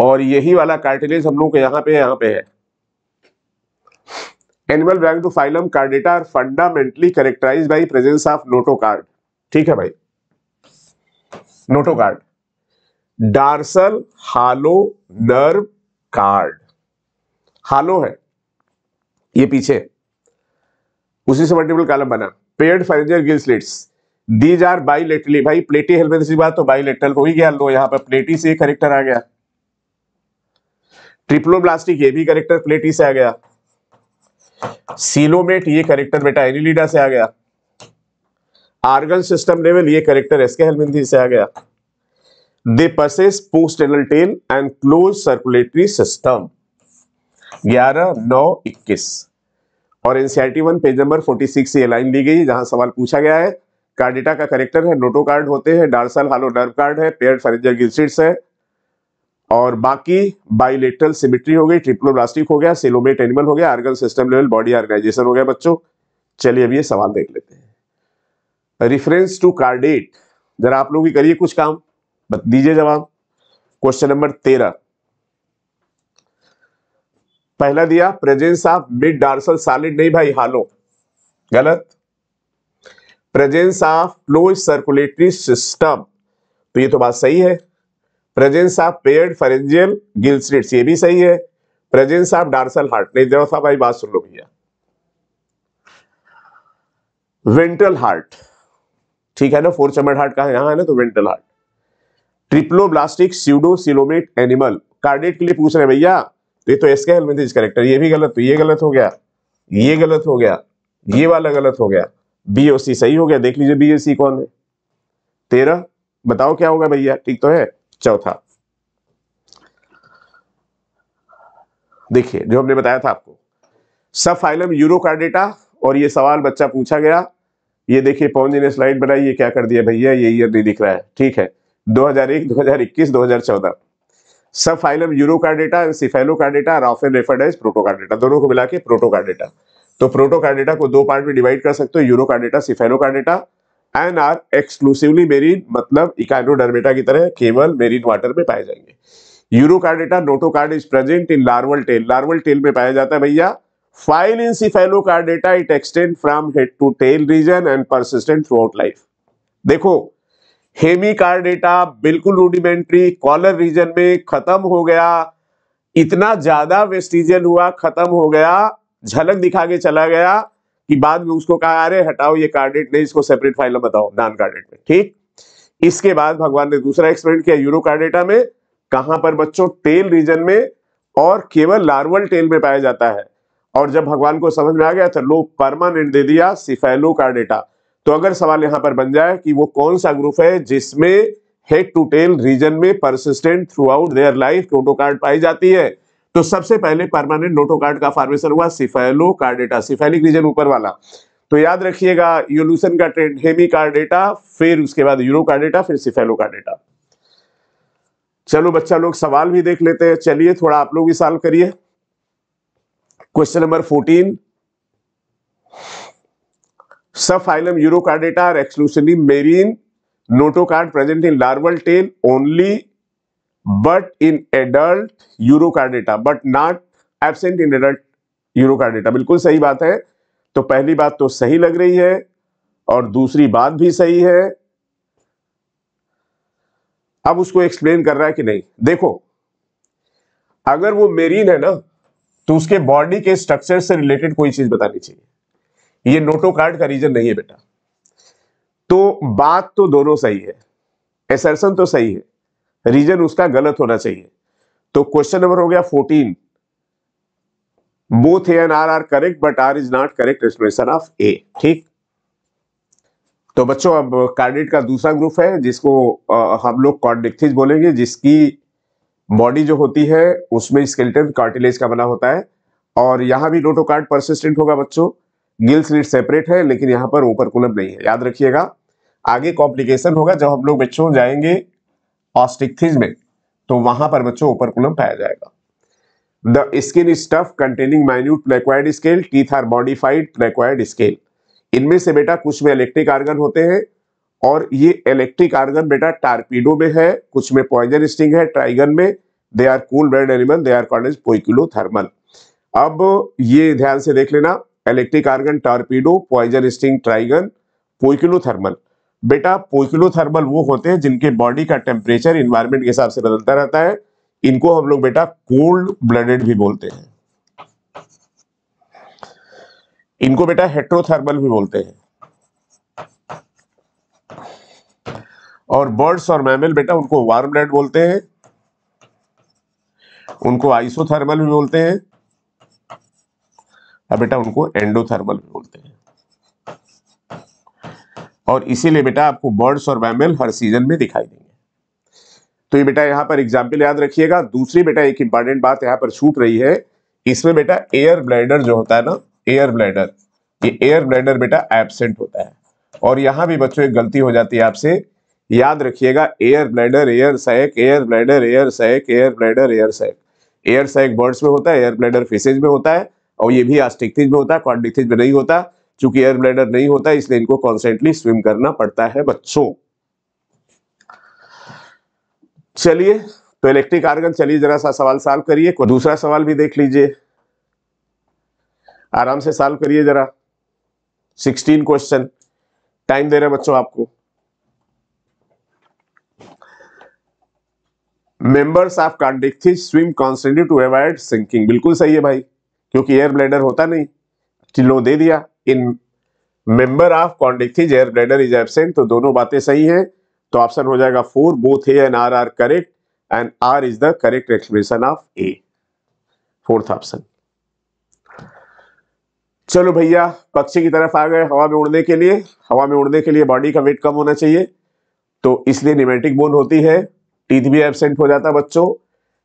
और यही वाला कार्टिलेज हम लोग के यहाँ पे है यहाँ पे है animal phylum Chordata are fundamentally characterise by presence of notochord ठीक है भाई notochord dorsal hollow nerve cord hollow है ये पीछे उसी से मल्टीपल कॉलम बना paired pharyngeal gill slits these are bilaterally भाई प्लेटी हेलमेट तो सी बात तो बाईलेटरल तो हो ही गया लो यहाँ पर प्लेटी से करेक्टर आ गया ट्रिप्लोब्लास्टिक ये भी करेक्टर प्लेटी से आ गया सीलोमेट ये करेक्टर बेटा एनिलीडा से आ गया आर्गन सिस्टम लेवल ये करेक्टर एसके हेलमिंथी से आ गया they possess anal tail and close circulatory system ग्यारह नौ इक्कीस और NCERT one page number 46 six ये लाइन ली गई जहां सवाल पूछा गया है कार्डेटा का करेक्टर है नोटो कार्ड होते हैं डार्सल हालो नर्व कार्ड है पेयर फरेंजर गिल्सिट्स है और बाकी बाइलेटरल सिमिट्री हो गई प्लास्टिक हो गया सेलोमेट एनिमल हो गया organ system level body organisation हो गया बच्चों चलिए अब ये सवाल देख लेते हैं रिफरेंस टू कार्डेट जरा आप लोग भी करिए कुछ काम दीजिए जवाब क्वेश्चन नंबर तेरह पहला दिया presence of mid dorsal solid नहीं भाई हालो गलत presence of close circulatory system तो ये तो बात सही है presence of paired pharyngeal gill slits ये भी सही है प्रेजेंस ऑफ डार्सल हार्ट नहीं जरा सा भाई बात सुन लो भैया वेंट्रल हार्ट ठीक है ना फोर चमड़ हार्ट का यहां है ना तो ventral heart triploblastic pseudocoelomate animal chordate के लिए पूछ रहे भैया तो ये तो एस के हेल में थे करेक्टर ये भी गलत तो ये गलत हो गया ये गलत हो गया ये वाला गलत हो गया बी सी सही हो गया देख लीजिए बी सी कौन है तेरह बताओ क्या होगा भैया ठीक तो है चौथा देखिए जो हमने बताया था आपको सब फाइलम यूरोकार्डेटा और ये सवाल बच्चा पूछा गया ये देखिए पवन जी ने स्लाइड बनाई ये क्या कर दिया भैया ये ईयर नहीं दिख रहा है ठीक है 2001 2021 2014 सब फाइलम यूरोकार्डेटा सिफेलोकार्डेटा और ऑफेन रेफर्ड एज प्रोटोकार्डेटा दोनों को मिला के प्रोटोकार्डेटा तो प्रोटोकार्डेटा को दो पार्ट में डिवाइड कर सकते हो Urochordata Cephalochordata and are exclusively marine मतलब इकानोडर्मेटा की तरह केवल मेरीन वाटर में पाए जाएंगे Urochordata notochord is present in larval tail larval tail में पाया जाता है भैया while in Cephalochordata it extend from head to tail region and persistent throughout life देखो हेमी डेटा बिल्कुल रूडिमेंट्री कॉलर रीजन में खत्म हो गया इतना ज्यादा वेस्टिजन हुआ खत्म हो गया झलक दिखा के चला गया कि बाद में उसको कहा अरे हटाओ ये कार्डेट नहीं इसको सेपरेट फाइल में बताओ नॉन कार्डेट में ठीक इसके बाद भगवान ने दूसरा एक्सपेरिमेंट किया यूरो कार्डेटा में कहां पर बच्चों टेल रीजन में और केवल लार्वल टेल में पाया जाता है और जब भगवान को समझ में आ गया तो लो परमानेंट दे दिया सिफेलो कार्डेटा तो अगर सवाल यहां पर बन जाए कि वो कौन सा ग्रुप है जिसमें हेड टू टेल रीजन में persistent throughout their life notochord पाई जाती है तो सबसे पहले परमानेंट नोटोकार्ड का फॉर्मेशन हुआ सिफेलो कार्डेटा सिफेलिक रीजन ऊपर वाला तो याद रखिएगा यूलूसन का ट्रेंड हेमी कार्डेटा फिर उसके बाद यूरो कार्डेटा फिर सिफेलो कार्डेटा चलो बच्चा लोग सवाल भी देख लेते हैं चलिए थोड़ा आप लोग भी सॉल्व करिए question number fourteen subphylum Urochordata are exclusively marine notochord present in larval tail only but in adult Urochordata but not absent in adult Urochordata बिल्कुल सही बात है तो पहली बात तो सही लग रही है और दूसरी बात भी सही है अब उसको एक्सप्लेन कर रहा है कि नहीं देखो अगर वो मेरीन है ना तो उसके बॉडी के स्ट्रक्चर से रिलेटेड कोई चीज बतानी चाहिए ये नोटो कार्ड का रीजन नहीं है बेटा तो बात तो दोनों सही है एसरसन तो सही है रीजन उसका गलत होना चाहिए तो क्वेश्चन नंबर हो गया fourteen both A R are correct but R is not correct expression of A ठीक तो बच्चों अब कार्डिट का दूसरा ग्रुप है जिसको आ, हम लोग कॉर्डिक्थिस बोलेंगे जिसकी बॉडी जो होती है उसमें स्केल्टन कार्टिलेज का बना होता है और यहां भी नोटोकार्ड परसिस्टेंट होगा बच्चों गिल स्लिट सेपरेट है लेकिन यहाँ पर ऊपर कुलम नहीं है याद रखिएगा आगे कॉम्प्लिकेशन होगा जब हम लोग बच्चों जाएंगे ऑस्टिकथिज में तो वहां पर बच्चों ऊपर कुलम पाया जाएगा the skin is tough containing minute placoid scale teeth are modified placoid scale इनमें से बेटा कुछ में इलेक्ट्रिक आर्गन होते हैं और ये इलेक्ट्रिक आर्गन बेटा टारपीडो में है कुछ में पॉइजन स्टिंग है ट्राइगन में they are cold blood animal they are called as poikilothermal अब ये ध्यान से देख लेना electric organ torpedo poison sting Trygon poikilothermal बेटा पोइकिलोथर्मल वो होते हैं जिनके बॉडी का टेम्परेचर इन्वायरमेंट के हिसाब से बदलता रहता है इनको हम लोग बेटा कोल्ड ब्लडेड भी बोलते हैं इनको बेटा हेट्रोथर्मल भी बोलते हैं और बर्ड्स और मैमल बेटा उनको वार्म ब्लड बोलते हैं उनको आइसोथर्मल भी बोलते हैं अब बेटा उनको एंडोथर्मल भी बोलते हैं और इसीलिए बेटा आपको बर्ड्स और मैमल हर सीजन में दिखाई देंगे तो ये बेटा यहाँ पर एग्जाम्पल याद रखिएगा दूसरी बेटा एक इंपॉर्टेंट बात यहाँ पर छूट रही है इसमें बेटा एयर ब्लैंडर जो होता है ना एयर ब्लैंडर ये एयर ब्लैंडर बेटा एबसेंट होता है और यहां भी बच्चों एक गलती हो जाती है आपसे याद रखिएगा air bladder air sac air bladder air sac air bladder air sac air sac birds में होता है एयर ब्लैंडर फिशेज में होता है और ये भी आस्टिकथिज में होता है क्वाड्रिकथिज में नहीं होता चूंकि एयर ब्लैडर नहीं होता इसलिए इनको कॉन्स्टेंटली स्विम करना पड़ता है बच्चों चलिए तो इलेक्ट्रिक आर्गन चलिए जरा सा सवाल सॉल्व करिए दूसरा सवाल भी देख लीजिए आराम से सॉल्व करिए जरा सिक्सटीन क्वेश्चन टाइम दे रहे बच्चों आपको members of chondrichthyes swim constantly to avoid sinking बिल्कुल सही है भाई क्योंकि एयर ब्लेडर होता नहीं चिल्लो दे दिया in member of chondrichthyes air bladder is absent तो दोनों बातें सही हैं तो ऑप्शन हो जाएगा four both A and R are correct and R is the correct expression of A fourth option चलो भैया पक्षी की तरफ आ गए हवा में उड़ने के लिए हवा में उड़ने के लिए बॉडी का वेट कम होना चाहिए तो इसलिए निमेटिक बोन होती है टीथ भी एबसेंट हो जाता बच्चों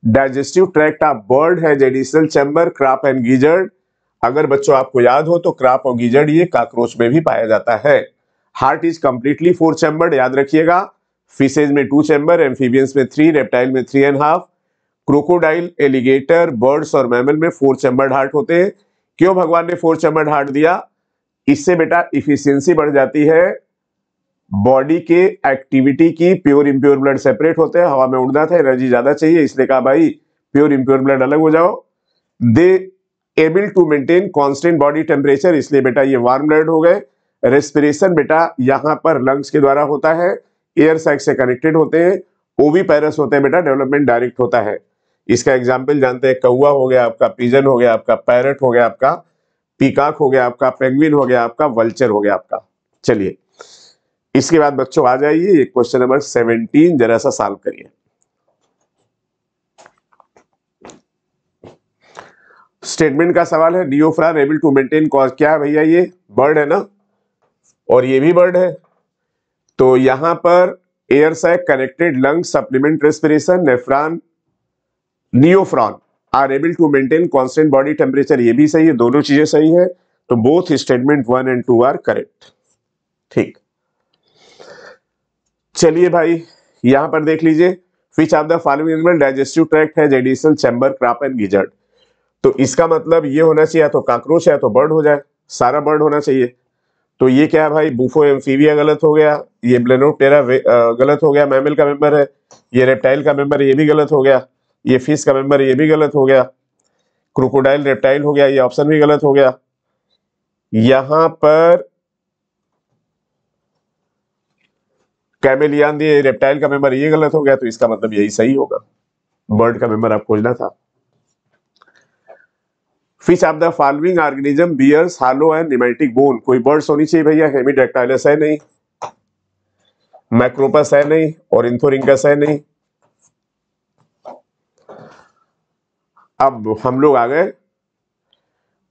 डाइजेस्टिव ट्रैक्ट ऑफ बर्ड है additional chamber crop and gizzard अगर बच्चों आपको याद हो तो क्राप और गीजर्ड ये काक्रोच में भी पाया जाता है heart is completely four chambered याद रखिएगा फिशेज में टू चैम्बर एम्फीबियंस में थ्री रेप्टाइल में three and half crocodile alligator birds और मैमल में फोर चैम्बर्ड हार्ट होते हैं क्यों भगवान ने फोर चैम्बर्ड हार्ट दिया इससे बेटा इफिशियंसी बढ़ जाती है बॉडी के एक्टिविटी की प्योर इम्प्योर ब्लड सेपरेट होते हैं हवा में उड़ना था एनर्जी ज्यादा चाहिए इसलिए कहा भाई प्योर इम्प्योर ब्लड अलग हो जाओ they able to maintain constant body temperature इसलिए बेटा ये वार्म ब्लड हो गए रेस्पिरेशन बेटा यहाँ पर लंग्स के द्वारा होता है एयर सैक से कनेक्टेड होते हैं ओवी पैरस होते हैं बेटा डेवलपमेंट डायरेक्ट होता है इसका एग्जाम्पल जानते हैं कौआ हो गया आपका पिजन हो गया आपका पैरट हो गया आपका पीकाक हो गया आपका पेंगविन हो गया आपका वल्चर हो गया आपका चलिए इसके बाद बच्चों आ जाइए क्वेश्चन नंबर सेवनटीन जरा सा सॉल्व करिए स्टेटमेंट का सवाल है डीओ फ्रार एबल टू मेंटेन कॉज क्या भैया ये बर्ड है ना और ये भी बर्ड है तो यहां पर air sac connected lung supplement respiration nephron नियोफ्रॉन are able to maintain constant body temperature ये भी सही है दोनों चीजें सही है तो both statement one and two are correct ठीक चलिए भाई यहाँ पर देख लीजिए which of the following animal digestive tract है additional chamber crop and gizzard तो इसका मतलब ये होना चाहिए या तो है या तो बर्ड हो जाए सारा बर्ड होना चाहिए तो ये क्या है भाई बूफो एम्फीविया गलत हो गया ये ब्लेनोटेरा गलत हो गया मैमिल का मेंबर है ये रेप्टाइल का मेंबर ये भी गलत हो गया ये फिश का मेंबर ये भी गलत हो गया क्रोकोडाइल रेप्टाइल हो गया ये ऑप्शन भी गलत हो गया यहाँ पर कैमेलियन दिए रेप्टाइल का मेंबर ये गलत हो गया तो इसका मतलब यही सही होगा बर्ड का मेंबर आप खोजना था which of the following organism bears hollow and pneumatic bone कोई बर्ड्स होनी चाहिए भैया हेमी डेक्टाइलस है नहीं मैक्रोपस है नहीं और इंथोरिंकस है नहीं अब हम लोग आ गए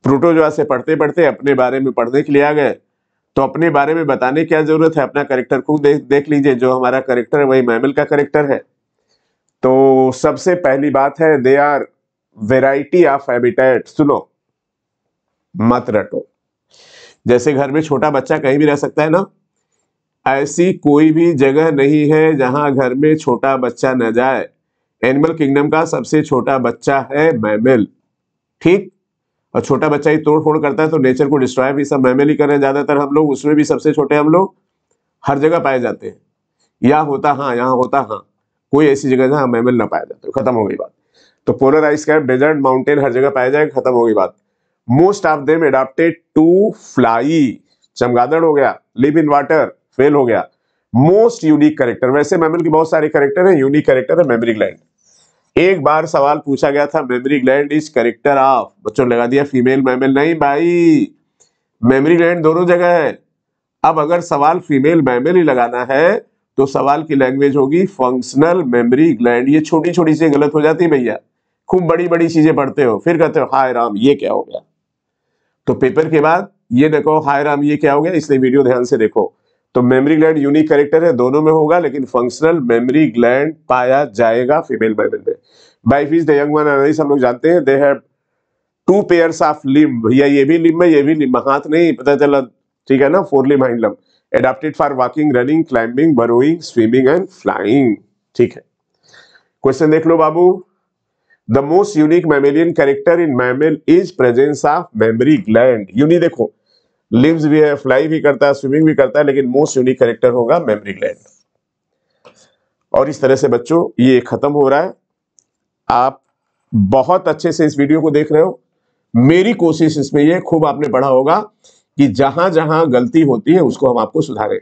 प्रोटोजोआ से पढ़ते पढ़ते अपने बारे में पढ़ने के लिए आ गए तो अपने बारे में बताने क्या जरूरत है अपना करेक्टर खुद देख देख लीजिए जो हमारा करेक्टर है वही मैमल का करेक्टर है तो सबसे पहली बात है they are variety of habitat सुनो मत रटो जैसे घर में छोटा बच्चा कहीं भी रह सकता है ना ऐसी कोई भी जगह नहीं है जहां घर में छोटा बच्चा न जाए एनिमल किंगडम का सबसे छोटा बच्चा है मैमिल ठीक और छोटा बच्चा ही तोड़ फोड़ करता है तो नेचर को डिस्ट्रॉय भी सब मैमेली कर रहे हैं ज़्यादातर हम लोग उसमें भी सबसे छोटे हम लोग हर जगह पाए जाते हैं या होता हाँ यहाँ होता हाँ कोई ऐसी जगह जहाँ मैमल ना पाया जाता खत्म हो गई बात तो polar ice cap desert mountain हर जगह पाया जाए खत्म हो गई बात most of them adapted to fly चमगादड़ हो गया लिव इन वाटर फेल हो गया मोस्ट यूनिक करेक्टर वैसे मैमल के बहुत सारे करेक्टर है यूनिक करेक्टर है मेमरी ग्लैंड एक बार सवाल पूछा गया था memory gland is character of बच्चों लगा दिया फीमेल मैमल नहीं भाई मेमोरी ग्लैंड दोनों जगह है अब अगर सवाल फीमेल मैमल ही लगाना है तो सवाल की लैंग्वेज होगी फंक्शनल मेमोरी ग्लैंड ये छोटी छोटी चीजें गलत हो जाती है भैया खूब बड़ी बड़ी चीजें पढ़ते हो फिर कहते हो हाय राम ये क्या हो गया तो पेपर के बाद ये देखो हाय राम ये क्या हो गया इसलिए वीडियो ध्यान से देखो तो मेमोरी ग्लैंड यूनिक करेक्टर है दोनों में होगा लेकिन फंक्शनल मेमोरी ग्लैंड पाया जाएगा फीमेल बाइबल में वाइफ इज द यंग वन हम लोग जानते हैं they have two pair of limb भैया ये भी लिम है ये भी लिम हाथ नहीं पता चला ठीक है ना fore limb hind limb adapted for walking running climbing burrowing swimming and flying ठीक है क्वेश्चन देख लो बाबू the most unique mammalian character in mammal is presence of memory gland यूनि देखो लिम्स भी है फ्लाई भी करता है स्विमिंग भी करता है लेकिन मोस्ट यूनिक करेक्टर होगा मेमरी ग्लैंड और इस तरह से बच्चों ये खत्म हो रहा है आप बहुत अच्छे से इस वीडियो को देख रहे हो मेरी कोशिश इसमें यह खूब आपने पढ़ा होगा कि जहां जहां गलती होती है उसको हम आपको सुधारें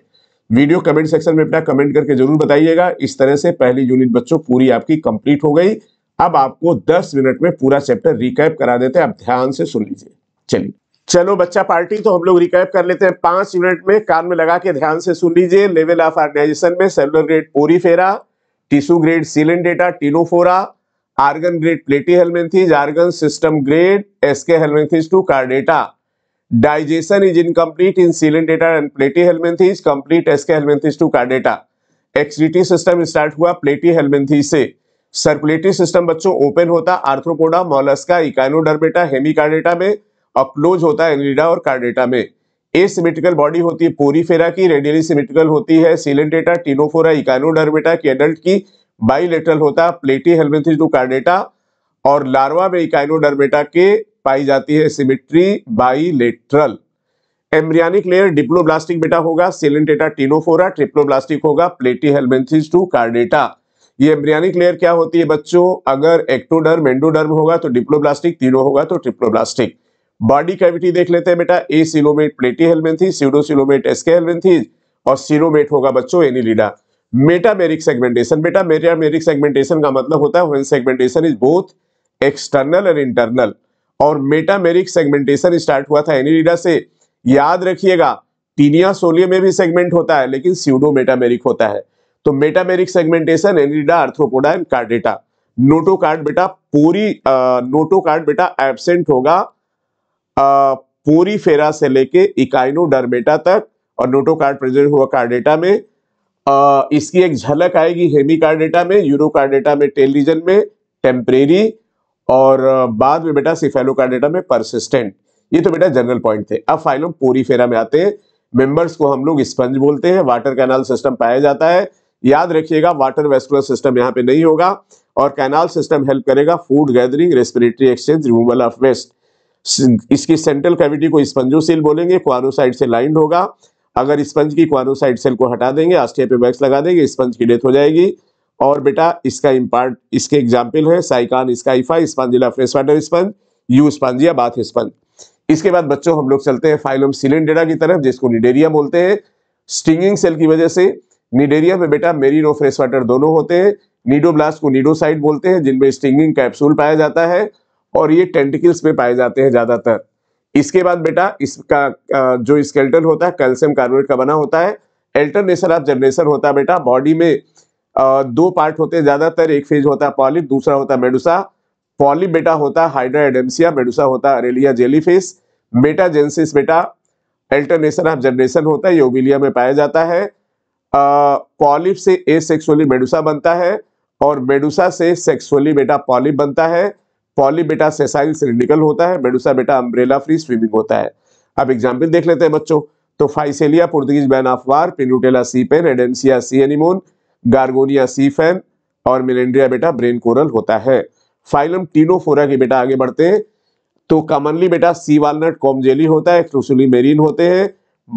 वीडियो कमेंट सेक्शन में अपना कमेंट करके जरूर बताइएगा इस तरह से पहली यूनिट बच्चों पूरी आपकी कंप्लीट हो गई अब आपको 10 मिनट में पूरा चैप्टर रिकैप करा देते हैं आप ध्यान से सुन लीजिए चलिए चलो बच्चा पार्टी तो हम लोग रिकैप कर लेते हैं पांच मिनट में कान में लगा के ध्यान से सुन लीजिए लेवल ऑफ ऑर्गेनाइजेशन में cellular grade Porifera tissue grade Coelenterata Ctenophora organ grade Platyhelminthes organ system grade Aschelminthes to Chordata digestion is incomplete in Coelenterata and Platyhelminthes complete Aschelminthes to Chordata excretory system start हुआ Platyhelminthes से circulatory system बच्चों open होता Arthropoda Mollusca Echinodermata Hemichordata में अपलोज होता है एनिडा और chordata में ए सिमेट्रिकल बॉडी होती है पोरीफेरा की रेडियली सिमेट्रिकल होती है सिलेंटेटा टीनोफोरा इकानोडर्मेटा की एडल्ट की बाइलेटरल होता है प्लेटी हेलमेथिस टू कार्डेटा और लार्वा में इकाइनोडर्मेटा के पाई जाती है symmetry bilateral embryonic layer diploblastic बेटा होगा सिलेंटेटा टीनोफोरा ट्रिप्लोब्लास्टिक होगा प्लेटी हेलमेंथिस टू कार्डेटा ये एम्ब्रियानिक लेयर क्या होती है बच्चों अगर एक्टोडर्म एंडोडर्म होगा तो डिप्लोब्लास्टिक तीनों होगा तो ट्रिप्लोब्लास्टिक बॉडी कैविटी देख लेते हैं बेटा ए सिलोमेट प्लेटी हेलमेंथी सिलोमेट एसके हेलमेंथीज और सीरोमेट होगा बच्चों एनिलीडा मेटामेरिक सेगमेंटेशन बेटा मेटामेरिक सेगमेंटेशन का मतलब होता है when segmentation is both external and internal और मेटामेरिक सेगमेंटेशन स्टार्ट हुआ था एनिलीडा से याद रखिएगा टीनिया सोलिय में भी सेगमेंट होता है लेकिन सीडो मेटामेरिक होता है तो metameric segmentation Annelida Arthropoda and Chordata notochord बेटा पूरी नोटोकार्ड बेटा एबसेंट होगा पूरी फेरा से लेके इकाइनो डरमेटा तक और नोटोकार्ड प्रेजेंट हुआ कार्डेटा में आ, इसकी एक झलक आएगी हेमी कार्डेटा में यूरो कार्डेटा में टेल रीजन में टेम्परेरी और बाद में बेटा सिफेलो कार्डेटा में परसिस्टेंट ये तो बेटा जनरल पॉइंट थे अब फाइलम पूरी फेरा में आते हैं मेंबर्स को हम लोग स्पंज बोलते हैं वाटर कैनाल सिस्टम पाया जाता है याद रखिएगा वाटर वेस्कुलर सिस्टम यहाँ पे नहीं होगा और कैनाल सिस्टम हेल्प करेगा food gathering respiratory exchange removal of waste इसकी सेंट्रल कैविटी को सेल बोलेंगे क्वानोसाइड से लाइंड होगा अगर स्पंज की क्वानोसाइड सेल को हटा देंगे आस्टिया पे वैक्स लगा देंगे स्पंज की डेथ हो जाएगी और बेटा इसका इम्पार्ट इसके एग्जाम्पल है Sycon स्काइफा स्पंजिला fresh water sponge Euspongia bath sponge इसके बाद बच्चों हम लोग चलते हैं फाइलम सिलेंडेरा की तरफ जिसको निडेरिया बोलते हैं स्टिंगिंग सेल की वजह से निडेरिया में बेटा मेरिनो फ्रेश वाटर दोनों होते हैं नीडोब्लास्ट को नीडोसाइड बोलते हैं जिनमें स्टिंगिंग कैप्सूल पाया जाता है और ये टेंटिकल्स में पाए जाते हैं ज़्यादातर इसके बाद बेटा इसका जो स्केल्टन होता है कैल्शियम कार्बोनेट का बना होता है एल्टरनेशन ऑफ जनरेशन होता है बेटा बॉडी में दो पार्ट होते हैं ज़्यादातर एक फेज होता है पॉलिप दूसरा होता है मेडुसा पॉलिप बेटा होता है हाइड्रा एडेमसिया मेडुसा होता है अरेलिया जेलीफिश मेटाजेंसिस बेटा एल्टरनेशन ऑफ जनरेशन होता है ये में पाया जाता है पॉलिप से ए मेडुसा बनता है और मेडुसा से सेक्सुअली बेटा पॉलिप बनता है पॉली बेटा सेसाइल सिलिंडिकल होता है मेडुसा बेटा अम्ब्रेला फ्री स्विमिंग होता है अब एग्जाम्पल देख लेते हैं बच्चों तो Physalia Portuguese man of war Pennatula sea pen Adamsia sea anemone Gorgonia sea fan और मिलेंड्रिया बेटा ब्रेन कोरल होता है फाइलम टीनोफोरा के बेटा आगे बढ़ते हैं तो कॉमनली बेटा सी वालनट कॉमजेली होता है एक्सक्लूसिवली मेरीन होते हैं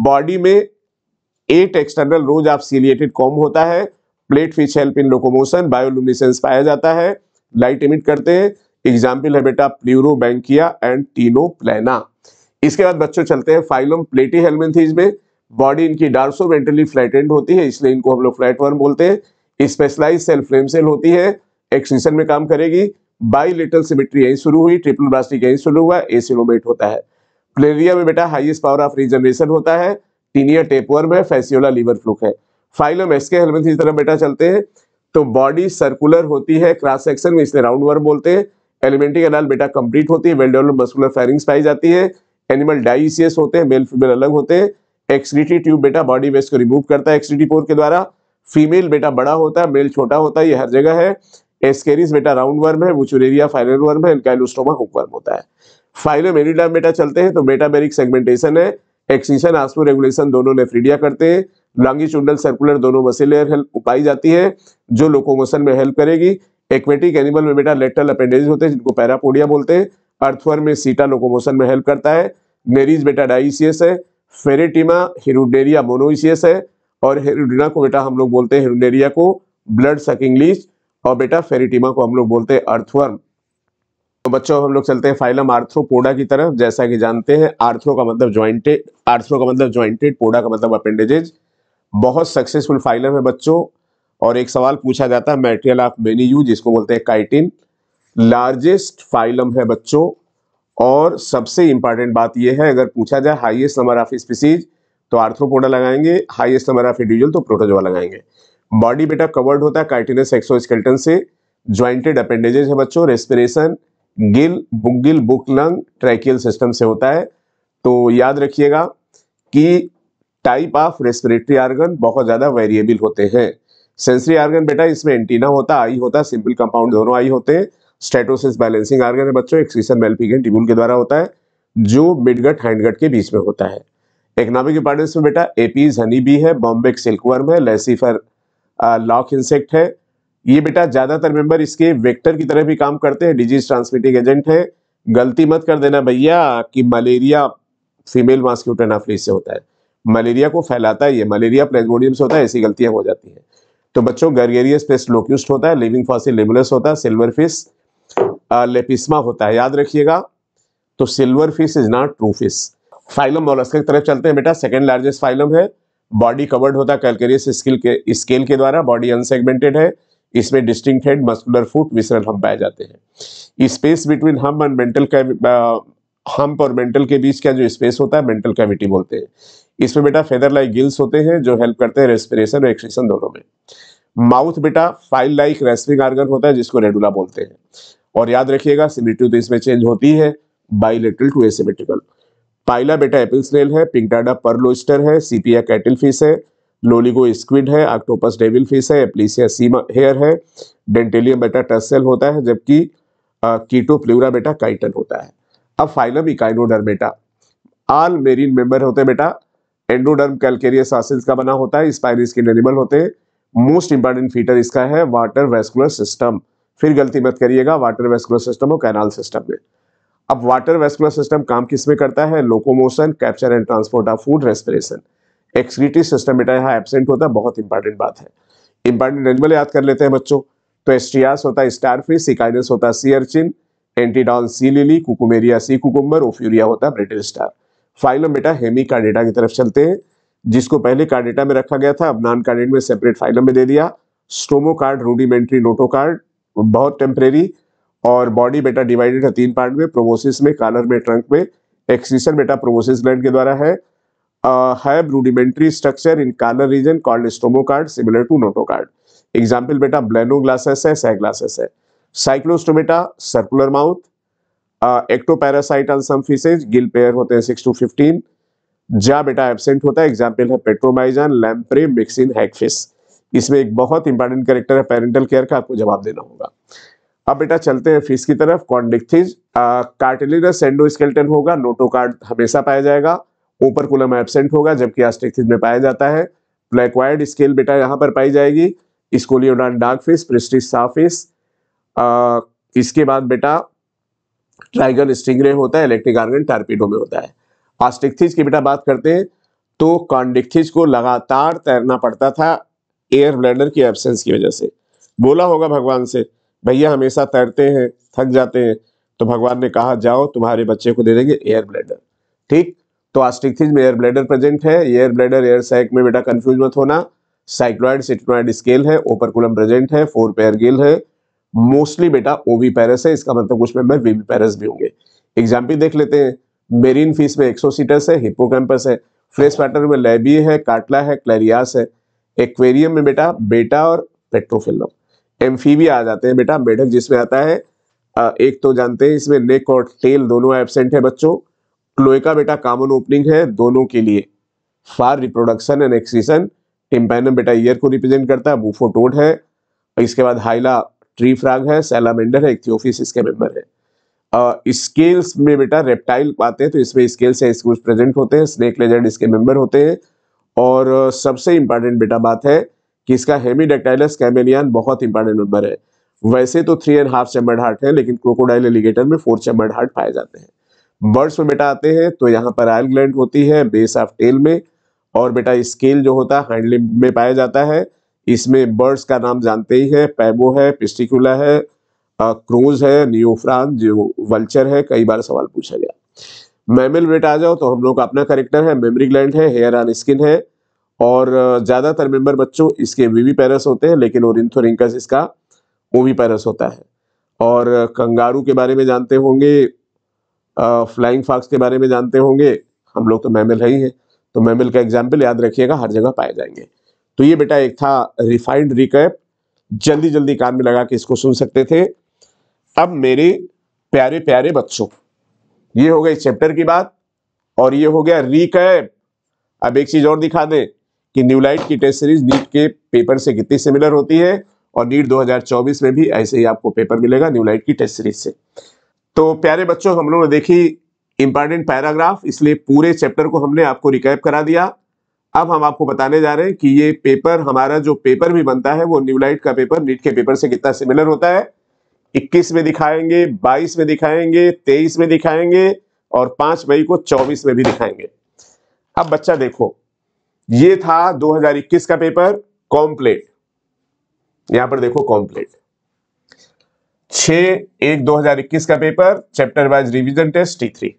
बॉडी में eight external rows of ciliated comb होता है plate which help in locomotion bioluminescence पाया जाता है लाइट इमिट करते हैं एग्जाम्पल है बेटा प्लूरो बैंकिया एंड टीनो प्लेना इसके बाद बच्चों चलते हैं फाइलम प्लेटी हेलमेंथीज में बॉडी इनकी डार्सो वेंट्रली फ्लैटेंड होती है इसलिए इनको हम लोग फ्लैट वर्म बोलते हैं स्पेशलाइज सेल फ्लेम सेल होती है एक्सीशन में काम करेगी बाई लिटल सिमिट्री यहीं शुरू हुई ट्रिपल ब्लास्टिक यहीं शुरू हुआ एसिलोमेट होता है प्लेरिया में बेटा हाइएस्ट पावर ऑफ रिजनरेशन होता है टीनिया टेपवर में फैसियोला लीवर फ्लूक है फाइलम एसके हेलमेंथीज तरफ बेटा चलते हैं तो बॉडी सर्कुलर होती है क्रॉस सेक्शन में इसलिए राउंड वर्म बोलते हैं एलिमेंट्री कैनाल बेटा कंप्लीट होती है वेल डेवलप मस्कुलर फायरिंग पाई जाती है एनिमल डाइसियस होते हैं मेल फीमेल अलग होते हैं एक्सक्रीटी ट्यूब बेटा बॉडी वेस्ट को रिमूव करता है एक्सक्रीटी पोर के द्वारा फीमेल बेटा बड़ा होता है मेल छोटा होता है ये हर जगह है एस्केरिस बेटा राउंड वर्म है वुचुरेरिया फाइनल वर्म है एलकाइलोस्टोमा हुक वर्म होता है फाइलोमेरिडा बेटा चलते हैं तो बेटाबेरिक सेगमेंटेशन है एक्सीशन आस्मो रेगुलेशन दोनों नेफ्रीडिया करते हैं लॉन्गिट्यूडनल सर्कुलर दोनों हेल्प पाई जाती है जो लोकोमोशन में हेल्प करेगी एक्वेटिक एनिमल में बेटा लेटरल अपेंडेज होते हैं जिनको पैरापोडिया बोलते हैं अर्थवर में सीटा लोकोमोशन में हेल्प करता है नेरीज बेटा डाइसियस है फेरेटिमा हिरुडेरिया मोनोइसियस है और हिरुडिना को बेटा हम लोग बोलते हैं हिरुडेरिया को ब्लड सकिंग लीच और बेटा फेरेटिमा को हम लोग बोलते हैं अर्थवर्म तो बच्चों हम लोग चलते हैं फाइलम आर्थ्रोपोडा की तरफ जैसा कि जानते हैं आर्थ्रो का मतलब ज्वाइंटेड आर्थ्रो का मतलब ज्वाइंटेड पोडा का मतलब अपेंडेजेज बहुत सक्सेसफुल फाइलम है बच्चों और एक सवाल पूछा जाता है मेटेरियल ऑफ मेनी यू जिसको बोलते हैं काइटिन लार्जेस्ट फाइलम है बच्चों और सबसे इंपॉर्टेंट बात यह है अगर पूछा जाए हाईएस्ट नंबर ऑफ स्पीसीज तो आर्थ्रोपोडा लगाएंगे हाईएस्ट नंबर ऑफ इंडिविजुअल तो प्रोटोजोआ लगाएंगे बॉडी बेटा कवर्ड होता है काइटिनस एक्सोस्केल्टन से ज्वाइंटेड अपेंडेजेस है बच्चों respiration gill book gill book lung tracheal system से होता है तो याद रखिएगा कि टाइप ऑफ रेस्पिरेटरी आर्गन बहुत ज़्यादा वेरिएबल होते हैं सेंसरी आर्गन बेटा इसमें एंटीना होता आई होता सिंपल कंपाउंड दोनों आई होते हैं स्टेटोसिस बैलेंसिंग आर्गन है बच्चों एक्सीसन मेल्पिगन टिब्यूल के द्वारा होता है जो मिडगट हैंडगट के बीच में होता है इकोनॉमिक इंपॉर्टेंस में बेटा एपीज हनी बी है बॉम्बेक सिल्कवर्म है लेसीफर लॉक इंसेक्ट है ये बेटा ज़्यादातर मेंबर इसके वेक्टर की तरह भी काम करते हैं डिजीज ट्रांसमिटिंग एजेंट है गलती मत कर देना भैया कि मलेरिया फीमेल मास्क्यूटेनाफ्लिस से होता है मलेरिया को फैलाता है ये मलेरिया प्लेजमोडियम से होता है ऐसी गलतियां हो जाती हैं तो बच्चों गर्गेरियस पेस्ट लोक्यूस्ट होता है लिविंग फॉसिल लिबुलस होता है सिल्वर फिश लेपिस्मा होता है याद रखिएगा तो silver fish is not true fish phylum mollusc की तरफ चलते हैं बेटा सेकेंड लार्जेस्ट फाइलम है बॉडी कवर्ड होता है कैलकेरियस स्किल के स्केल के द्वारा बॉडी अनसेगमेंटेड है इसमें distinct head muscular foot visceral hump पाए जाते हैं space between hump and mantle hump और मेंटल के बीच का जो स्पेस होता है मेंटल कैविटी बोलते हैं इसमें बेटा फेदर लाइक गिल्स होते हैं जो हेल्प करते हैं रेस्पिरेशन और एक्सप्रेशन दोनों में माउथ बेटा फाइल लाइक रेस्पिंग आर्गन होता है जिसको रेडुला बोलते हैं और याद रखिएगा सिमिट्री तो इसमें चेंज होती है बाइलेट्रल टू एसिमेट्रिकल पाइला बेटा एपिल स्नेल है पिंकटाडा परलोस्टर है सीपिया कैटल फिश है लोलिगो स्क्विड है ऑक्टोपस डेविल फिश है एप्लीसिया सीमा हेयर है डेंटेलियम बेटा टसेल होता है जबकि कीटो प्लूरा बेटा काइटन होता है अब phylum Echinodermata all marine member होते हैं बेटा एंडोडर्म कैलकेरियस आसिल्स का बना होता है स्पाइनी स्किन एनिमल होते हैं मोस्ट इंपॉर्टेंट फीटर इसका है वाटर वेस्कुलर सिस्टम फिर गलती मत करिएगा वाटर वेस्कुलर सिस्टम और कैनाल सिस्टम में अब वाटर वेस्कुलर सिस्टम काम किस में करता है locomotion capture and transport of food respiration excretive system बेटा यहाँ एबसेंट होता है बहुत इंपॉर्टेंट बात है इंपॉर्टेंट एनिमल याद कर लेते हैं बच्चों तो एस्ट्रियास होता है स्टारफिश इकाइनस होता है sea urchin Antedon sea lily Cucumaria sea cucumber Ophiura होता है ब्रिटिल स्टार फाइलम बेटा हेमी कार्डेटा की तरफ चलते हैं जिसको पहले कार्डेटा में रखा गया था अब नॉन कार्डेट में सेपरेट फाइलम में दे दिया stomochord rudimentary notochord बहुत टेम्परेरी और बॉडी बेटा डिवाइडेड है तीन पार्ट में प्रोमोसिस में कालर में ट्रंक में एक्सीसन बेटा प्रोमोसिस ग्लैंड के द्वारा है have rudimentary structure in collar region called stomochord similar to notochord example बेटा ब्लैनो ग्लासेस है सह ग्लासेस है Cyclostomata circular mouth ectoparasite on some fishes gill pair होते हैं सिक्स टू फिफ्टीन जा बेटा एबसेंट होता है example है पेट्रोमाइजन लैम्प्रे मिक्सिन हैकफिस इसमें एक बहुत इंपॉर्टेंट करेक्टर है पेरेंटल केयर का आपको जवाब देना होगा अब बेटा चलते हैं फिश की तरफ कॉन्डिक्थिज कार्टेलिनस एंडोस्केल्टन होगा नोटोकार्ड हमेशा पाया जाएगा ओपर कुलम एबसेंट होगा जबकि आस्टिक्थिज में पाया जाता है प्लेक्वाइड स्केल बेटा यहाँ पर पाई जाएगी Scoliodon dog fish Pristis sawfish इसके बाद बेटा ट्राइगन स्टिंगरे होता है इलेक्ट्रिक आर्गन टारपीडो में होता है आस्टिकथिस की बेटा बात करते हैं तो कॉन्डिक्थिस को लगातार तैरना पड़ता था एयर ब्लैंडर की एबसेंस की वजह से बोला होगा भगवान से भैया हमेशा तैरते हैं थक जाते हैं तो भगवान ने कहा जाओ तुम्हारे बच्चे को दे देंगे एयर ब्लैंडर ठीक तो आस्टिकथिस में एयर ब्लैंडर प्रेजेंट है एयर ब्लैंडर एयर साइक में बेटा कंफ्यूज मत होना साइक्लॉइड सिटनॉइड स्केल है ओपरकुलम प्रेजेंट है फोर पेयर गेल है मोस्टली बेटा ओवी पैरस है इसका मतलब कुछ मेंबर वीवी पैरस भी होंगे एग्जाम्पल देख लेते हैं मेरीन फीस में एक्सोसीटस है हिपोकैम्पस है फ्रेश वाटर में लेबी है काटला है क्लेरियास है एक्वेरियम में बेटा बेटा और पेट्रोफिल्लम एम्फीबी आ जाते हैं बेटा मेढक जिसमें आता है एक तो जानते हैं इसमें नेक और टेल दोनों एबसेंट है बच्चों क्लोएका बेटा कॉमन ओपनिंग है दोनों के लिए for reproduction and excretion tympanum बेटा ईयर को रिप्रेजेंट करता है बूफोटोड है इसके बाद हाइला ट्री फ्राग है सैलामेंडर है इक्थियोफिस इसके मेंबर है स्केल्स uh, में बेटा रेप्टाइल पाते हैं तो इसमें स्केल्स है स्कूल प्रेजेंट होते हैं स्नेक लेजेंड इसके मेंबर होते हैं और सबसे इंपॉर्टेंट बेटा बात है कि इसका हेमीडेक्टाइलस कैमेलियन बहुत इंपॉर्टेंट मेंबर है वैसे तो three and half chambered heart है लेकिन क्रोकोडाइल एलिगेटर में फोर चैम्बर्ड हार्ट पाए जाते हैं बर्ड्स में बेटा आते हैं तो यहाँ पर आयल ग्लैंड होती है बेस ऑफ टेल में और बेटा स्केल जो होता है हैंडलिम में पाया जाता है इसमें बर्ड्स का नाम जानते ही है पैबो है पिस्टिकुला है क्रोज है नियोफ्रान जो वल्चर है कई बार सवाल पूछा गया मैमिल वेट आ जाओ तो हम लोग का अपना करेक्टर है मेमरी ग्लैंड है हेयर ऑन स्किन है और ज़्यादातर मेंबर बच्चों इसके वीवी पैरस होते हैं लेकिन ओरिंथोरिंकस इसका ओवी पैरस होता है और कंगारू के बारे में जानते होंगे फ्लाइंग फॉक्स के बारे में जानते होंगे हम लोग तो मैमिल है ही है तो मैमिल का एग्जाम्पल याद रखिएगा हर जगह पाए जाएंगे तो ये बेटा एक था रिफाइंड रिकैप जल्दी जल्दी कान में लगा के इसको सुन सकते थे अब मेरे प्यारे प्यारे बच्चों ये हो गया इस चैप्टर की बात और ये हो गया रिकैप अब एक चीज़ और दिखा दें कि न्यूलाइट की टेस्ट सीरीज नीट के पेपर से कितनी सिमिलर होती है और नीट 2024 में भी ऐसे ही आपको पेपर मिलेगा न्यूलाइट की टेस्ट सीरीज से तो प्यारे बच्चों हम लोगों ने देखी इंपॉर्टेंट पैराग्राफ इसलिए पूरे चैप्टर को हमने आपको रिकैप करा दिया अब हम आपको बताने जा रहे हैं कि ये पेपर हमारा जो पेपर भी बनता है वो न्यूलाइट का पेपर नीट के पेपर से कितना सिमिलर होता है 21 में दिखाएंगे 22 में दिखाएंगे 23 में दिखाएंगे और 5 मई को 24 में भी दिखाएंगे अब बच्चा देखो ये था 2021 का पेपर कॉम्प्लेट यहां पर देखो कॉम्प्लेट छ एक दो का paper chapter wise revision test T three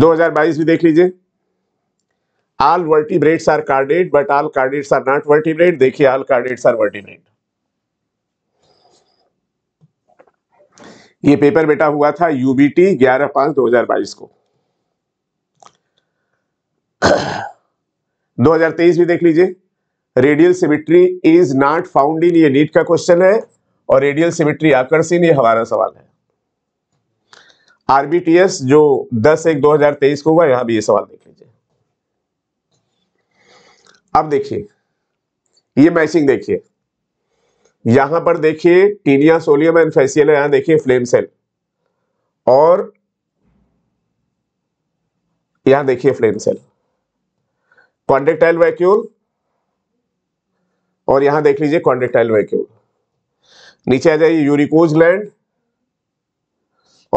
2022 भी देख लीजिए all vertebrates are cardate but all cardates are not vertebrate देखिए all cardates are vertebrate ये पेपर बेटा हुआ था यूबीटी 11 पांच 2022 को 2023 भी देख लीजिए radial symmetry is not found in ये नीट का क्वेश्चन है और रेडियल सिमिट्री आकर्षण ये हमारा सवाल है आरबीटीएस जो 10 एक 2023 को हुआ यहां भी ये सवाल देखिए अब देखिए ये मैचिंग देखिए यहां पर देखिए टीनिया सोलियम एंड फेसियल है यहां देखिए फ्लेम सेल और यहां देखिए फ्लेम सेल कॉन्डेक्टाइल वैक्यूल और यहां देख लीजिए कॉन्डेक्टाइल वैक्यूल नीचे आ जाइए यूरिकोज लैंड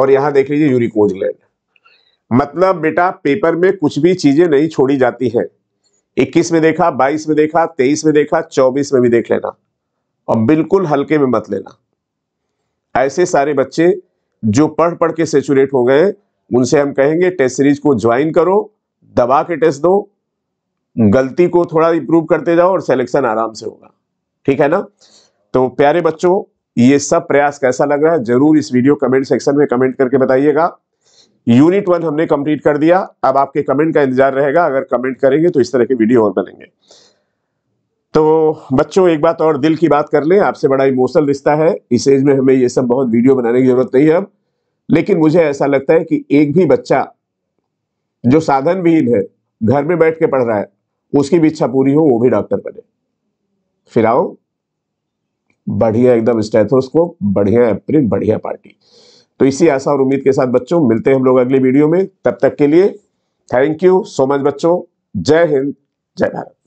और यहां देख लीजिए यूरिकोज लैंड मतलब बेटा पेपर में कुछ भी चीजें नहीं छोड़ी जाती हैं इक्कीस में देखा बाईस में देखा तेईस में देखा चौबीस में भी देख लेना और बिल्कुल हल्के में मत लेना ऐसे सारे बच्चे जो पढ़ पढ़ के सेचुरेट हो गए उनसे हम कहेंगे टेस्ट सीरीज को ज्वाइन करो दबा के टेस्ट दो गलती को थोड़ा इम्प्रूव करते जाओ और सिलेक्शन आराम से होगा ठीक है ना तो प्यारे बच्चों ये सब प्रयास कैसा लग रहा है जरूर इस वीडियो कमेंट सेक्शन में कमेंट करके बताइएगा यूनिट वन हमने कंप्लीट कर दिया अब आपके कमेंट का इंतजार रहेगा अगर कमेंट करेंगे तो इस तरह के वीडियो और बनेंगे तो बच्चों एक बात और दिल की बात कर लें आपसे बड़ा इमोशनल रिश्ता है इस एज में हमें ये सब बहुत वीडियो बनाने की जरूरत नहीं है अब लेकिन मुझे ऐसा लगता है कि एक भी बच्चा जो साधन विहीन है घर में बैठ के पढ़ रहा है उसकी भी इच्छा पूरी हो वो भी डॉक्टर बने फिर आओ बढ़िया एकदम स्टेथोस्कोप बढ़िया एप्रिन बढ़िया पार्टी तो इसी आशा और उम्मीद के साथ बच्चों मिलते हैं हम लोग अगली वीडियो में तब तक के लिए थैंक यू सो मच बच्चों जय हिंद जय भारत